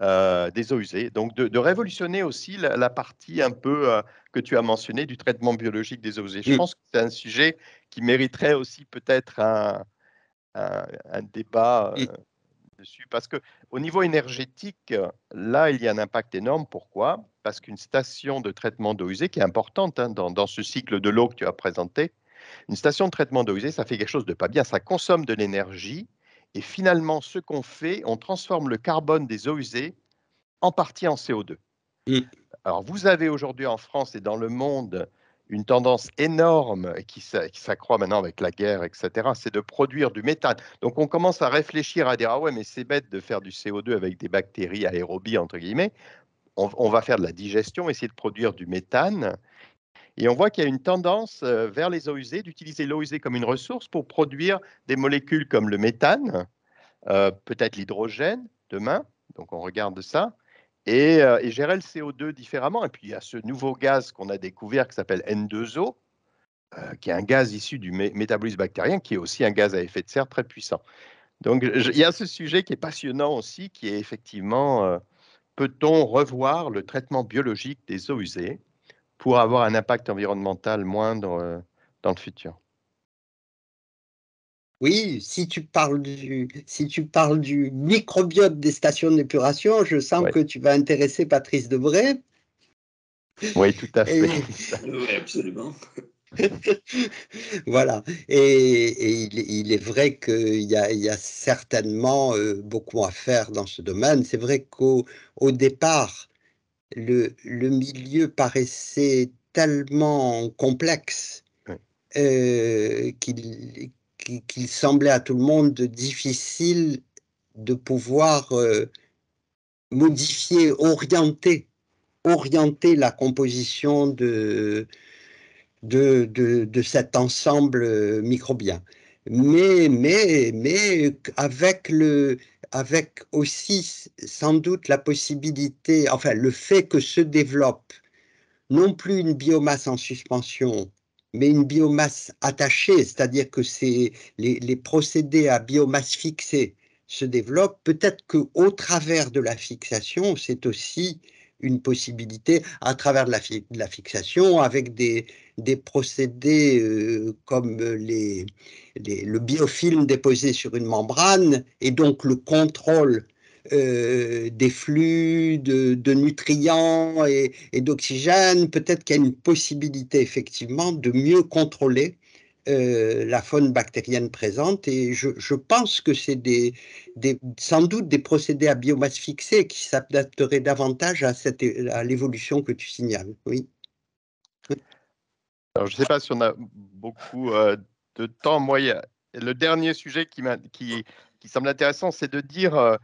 euh, des eaux usées, donc de, révolutionner aussi la, partie un peu euh, que tu as mentionnée du traitement biologique des eaux usées. Je pense que c'est un sujet qui mériterait aussi peut-être un, un, débat dessus, parce que au niveau énergétique, là, il y a un impact énorme. Pourquoi Parce qu'une station de traitement d'eau usée, qui est importante hein, dans, dans, ce cycle de l'eau que tu as présenté, une station de traitement d'eau usée, ça fait quelque chose de pas bien, ça consomme de l'énergie, et finalement, ce qu'on fait, on transforme le carbone des eaux usées en partie en CO2. Mmh. Alors, vous avez aujourd'hui en France et dans le monde une tendance énorme qui s'accroît maintenant avec la guerre, etc., c'est de produire du méthane. Donc on commence à réfléchir, à dire, ah ouais, mais c'est bête de faire du CO2 avec des bactéries aérobies, entre guillemets. On, on va faire de la digestion, essayer de produire du méthane. Et on voit qu'il y a une tendance euh, vers les eaux usées d'utiliser l'eau usée comme une ressource pour produire des molécules comme le méthane, euh, peut-être l'hydrogène demain, donc on regarde ça, et, euh, gérer le CO2 différemment. Et puis il y a ce nouveau gaz qu'on a découvert qui s'appelle N2O, qui est un gaz issu du métabolisme bactérien, qui est aussi un gaz à effet de serre très puissant. Donc il y a ce sujet qui est passionnant aussi, qui est effectivement, peut-on revoir le traitement biologique des eaux usées pour avoir un impact environnemental moindre euh, dans le futur. Oui, si tu parles du, si tu parles du microbiote des stations d'épuration, je sens que tu vas intéresser Patrice Debray. Oui, tout à fait. oui, absolument. voilà. Et, il, est vrai qu'il y, y, a certainement euh, beaucoup à faire dans ce domaine. C'est vrai qu'au départ, le, milieu paraissait tellement complexe euh, qu'il semblait à tout le monde difficile de pouvoir euh, modifier, orienter, orienter la composition de cet ensemble euh, microbien mais, mais, avec, le, avec aussi sans doute la possibilité, enfin le fait que se développe non plus une biomasse en suspension, mais une biomasse attachée, c'est-à-dire que les, les procédés à biomasse fixée se développent, peut-être qu'au travers de la fixation, c'est aussi une possibilité à travers la, fixation, avec des, procédés euh, comme euh, les, le biofilm déposé sur une membrane et donc le contrôle euh, des flux de, de nutriments et, et d'oxygène, peut-être qu'il y a une possibilité effectivement de mieux contrôler euh, la faune bactérienne présente. Et je, pense que c'est des, sans doute des procédés à biomasse fixée qui s'adapteraient davantage à, cette, à l'évolution que tu signales. Oui. Alors, je ne sais pas si on a beaucoup euh, de temps. Moi, le dernier sujet qui, qui, qui semble intéressant, c'est de dire euh,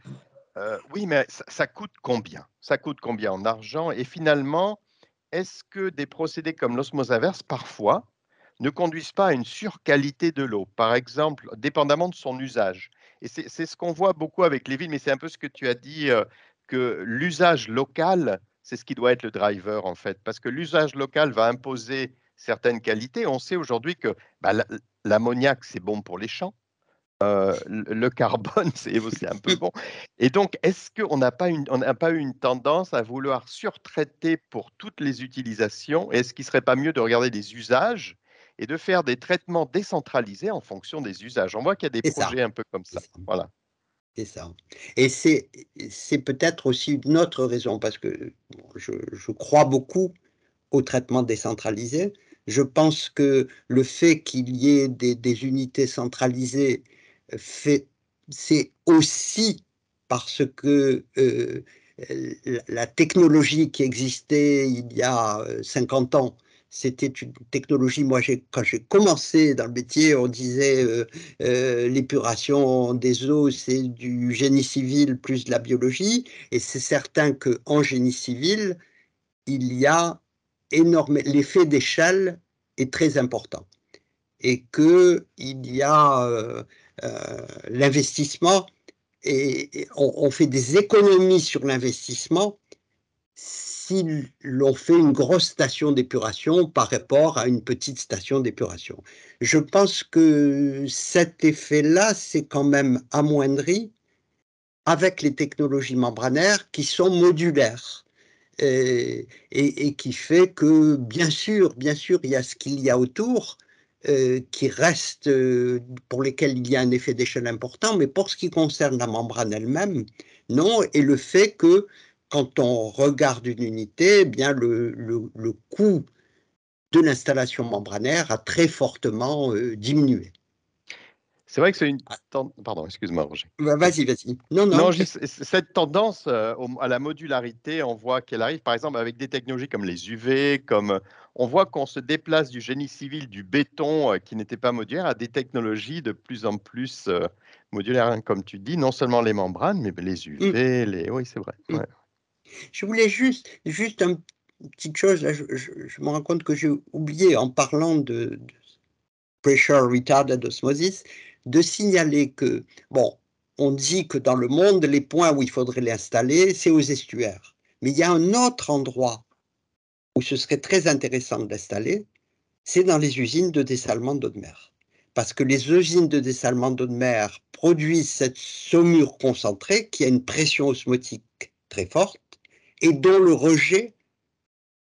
oui, mais ça, ça, coûte combien Ça coûte combien en argent Et finalement, est-ce que des procédés comme l'osmose inverse, parfois, ne conduisent pas à une surqualité de l'eau, par exemple, dépendamment de son usage. Et c'est ce qu'on voit beaucoup avec les villes, mais c'est un peu ce que tu as dit, que l'usage local, c'est ce qui doit être le driver, en fait, parce que l'usage local va imposer certaines qualités. On sait aujourd'hui que bah, l'ammoniac, c'est bon pour les champs. le carbone, c'est aussi un peu bon. Et donc, est-ce qu'on n'a pas, pas eu une tendance à vouloir surtraiter pour toutes les utilisations Est-ce qu'il ne serait pas mieux de regarder les usages et de faire des traitements décentralisés en fonction des usages. On voit qu'il y a des projets un peu comme ça. Voilà. C'est ça. Et c'est peut-être aussi une autre raison, parce que je, crois beaucoup au traitement décentralisé. Je pense que le fait qu'il y ait des, unités centralisées, c'est aussi parce que euh, la technologie qui existait il y a 50 euh, ans c'était une technologie, moi quand j'ai commencé dans le métier, on disait euh, euh, l'épuration des eaux, c'est du génie civil plus de la biologie. Et c'est certain qu'en génie civil, il y a énorme... L'effet d'échelle est très important. Et qu'il y a euh, l'investissement et on, fait des économies sur l'investissement si l'on fait une grosse station d'épuration par rapport à une petite station d'épuration. Je pense que cet effet-là s'est quand même amoindri avec les technologies membranaires qui sont modulaires. Euh, et, qui fait que, bien sûr, bien sûr, il y a ce qu'il y a autour, euh, qui reste euh, pour lesquels il y a un effet d'échelle important, mais pour ce qui concerne la membrane elle-même, non, et le fait que quand on regarde une unité, eh bien le, le, le, coût de l'installation membranaire a très fortement euh, diminué. C'est vrai que c'est une ah. tendance. Pardon, excuse-moi, Roger. Bah, vas-y, vas-y. Non, non. cette tendance euh, à la modularité, on voit qu'elle arrive, par exemple, avec des technologies comme les UV, comme euh, on voit qu'on se déplace du génie civil, du béton qui n'était pas modulaire, à des technologies de plus en plus modulaires, hein, comme tu dis, non seulement les membranes, mais les UV, mmh. les. Oui, c'est vrai. Mmh. Je voulais juste, juste une petite chose, je, me rends compte que j'ai oublié en parlant de, pressure retarded osmosis, de signaler que, bon, on dit que dans le monde, les points où il faudrait l'installer, c'est aux estuaires. Mais il y a un autre endroit où ce serait très intéressant d'installer, c'est dans les usines de dessalement d'eau de mer. Parce que les usines de dessalement d'eau de mer produisent cette saumure concentrée qui a une pression osmotique très forte et dont le rejet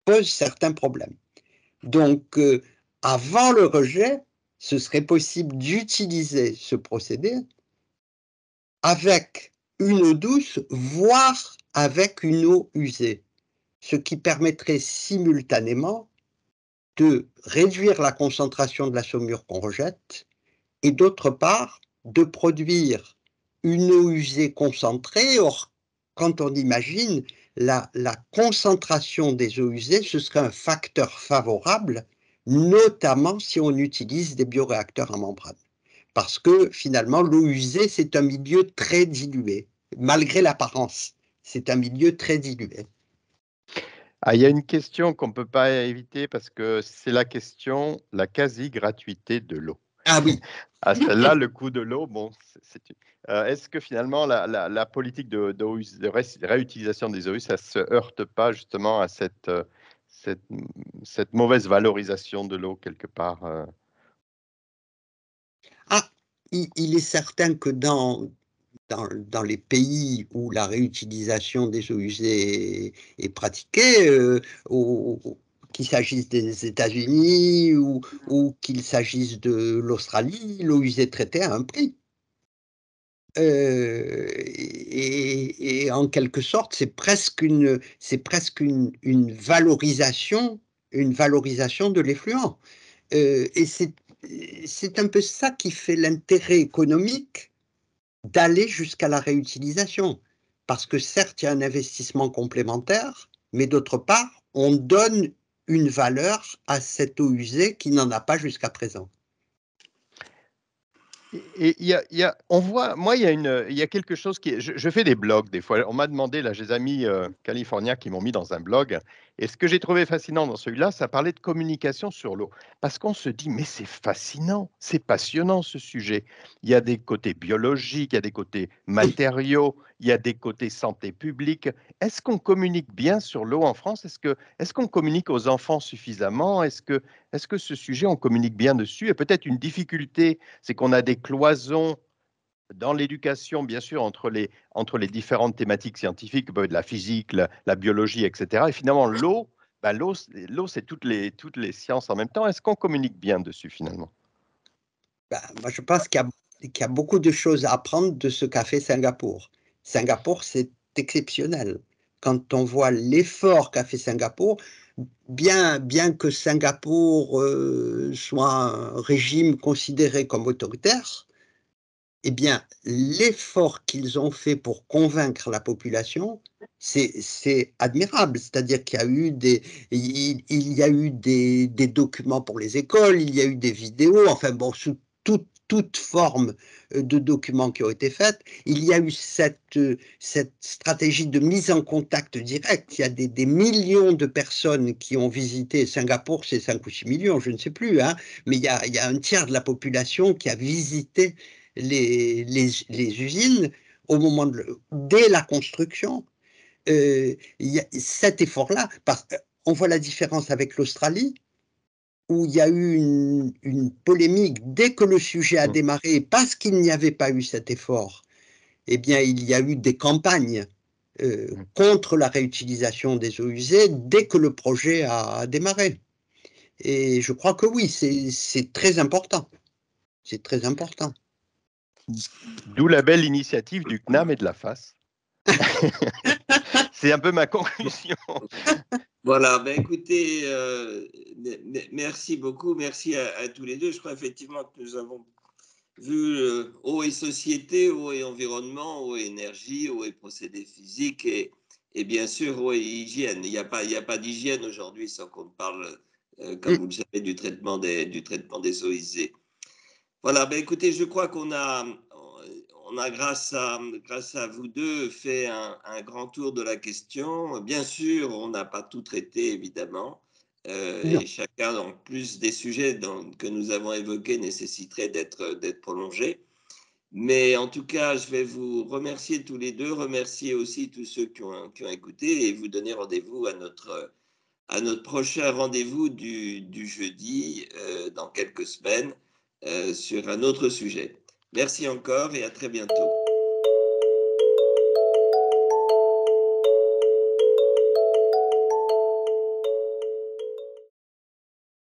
pose certains problèmes. Donc, euh, avant le rejet, ce serait possible d'utiliser ce procédé avec une eau douce, voire avec une eau usée, ce qui permettrait simultanément de réduire la concentration de la saumure qu'on rejette et d'autre part de produire une eau usée concentrée. Or, quand on imagine la, concentration des eaux usées, ce serait un facteur favorable, notamment si on utilise des bioréacteurs à membrane. Parce que finalement, l'eau usée, c'est un milieu très dilué, malgré l'apparence. C'est un milieu très dilué. Ah, il y a une question qu'on ne peut pas éviter parce que c'est la question, la quasi-gratuité de l'eau. Ah oui. Ah, là, le coût de l'eau, bon, c'est. Euh, est-ce que finalement la, politique de, de, réutilisation des eaux, ça se heurte pas justement à cette, euh, cette, mauvaise valorisation de l'eau quelque part euh? Ah, il, est certain que dans, dans, les pays où la réutilisation des eaux usées est, est pratiquée, au, qu'il s'agisse des États-Unis ou, qu'il s'agisse de l'Australie, l'eau usée traitée a un prix. Euh, et, en quelque sorte, c'est presque une, c'est presque une, valorisation, une valorisation de l'effluent. Euh, et c'est, c'est un peu ça qui fait l'intérêt économique d'aller jusqu'à la réutilisation. Parce que certes, il y a un investissement complémentaire, mais d'autre part, on donne une valeur à cette eau usée qui n'en a pas jusqu'à présent. Et il y, a, on voit, moi, il y a, une, il y a quelque chose qui. Je, fais des blogs des fois. On m'a demandé, là, j'ai des amis euh, californiens qui m'ont mis dans un blog. Et ce que j'ai trouvé fascinant dans celui-là, ça parlait de communication sur l'eau. Parce qu'on se dit, mais c'est fascinant, c'est passionnant ce sujet. Il y a des côtés biologiques, il y a des côtés matériaux, il y a des côtés santé publique. Est-ce qu'on communique bien sur l'eau en France Est-ce qu'on communique aux enfants suffisamment Est-ce que, -ce sujet, on communique bien dessus Et peut-être une difficulté, c'est qu'on a des cloisons dans l'éducation, bien sûr, entre les, différentes thématiques scientifiques, bah, de la physique, la, biologie, etc. Et finalement, l'eau, bah, l'eau, c'est toutes les, sciences en même temps. Est-ce qu'on communique bien dessus, finalement ben, Je pense qu'il y, y, a beaucoup de choses à apprendre de ce café fait Singapour. Singapour, c'est exceptionnel. Quand on voit l'effort qu'a fait Singapour, bien, bien que Singapour euh, soit un régime considéré comme autoritaire, eh bien, l'effort qu'ils ont fait pour convaincre la population, c'est admirable. C'est-à-dire qu'il y a eu, des, il, y a eu des, des, documents pour les écoles, il y a eu des vidéos, enfin bon, sous toutes toute forme euh, de documents qui ont été faits. Il y a eu cette, euh, cette stratégie de mise en contact direct. Il y a des, millions de personnes qui ont visité Singapour, c'est 5 ou 6 millions, je ne sais plus, hein, mais il y, a, un tiers de la population qui a visité les, les, usines au moment de, dès la construction. Euh, il y a cet effort-là, parce, on voit la différence avec l'Australie, où il y a eu une, polémique dès que le sujet a mmh. démarré, parce qu'il n'y avait pas eu cet effort, eh bien, il y a eu des campagnes euh, mmh. contre la réutilisation des eaux usées dès que le projet a, démarré. Et je crois que oui, c'est très important. C'est très important. D'où la belle initiative du CNAM et de la FAS. c'est un peu ma conclusion. Voilà, ben écoutez, euh, merci beaucoup, merci à, tous les deux. Je crois effectivement que nous avons vu euh, eau et société, eau et environnement, eau et énergie, eau et procédés physiques et, et bien sûr eau et hygiène. Il n'y a pas, il a pas d'hygiène aujourd'hui sans qu'on parle, euh, comme mm. vous le savez, du traitement des, du traitement des eaux usées. Voilà, ben écoutez, je crois qu'on a, on a, grâce à, grâce à vous deux, fait un, grand tour de la question. Bien sûr, on n'a pas tout traité, évidemment. Euh, et chacun, en plus des sujets que nous avons évoqués, nécessiterait d'être prolongé. Mais en tout cas, je vais vous remercier tous les deux, remercier aussi tous ceux qui ont, qui ont écouté et vous donner rendez-vous à notre, à notre prochain rendez-vous du, du, jeudi euh, dans quelques semaines euh, sur un autre sujet. Merci encore et à très bientôt.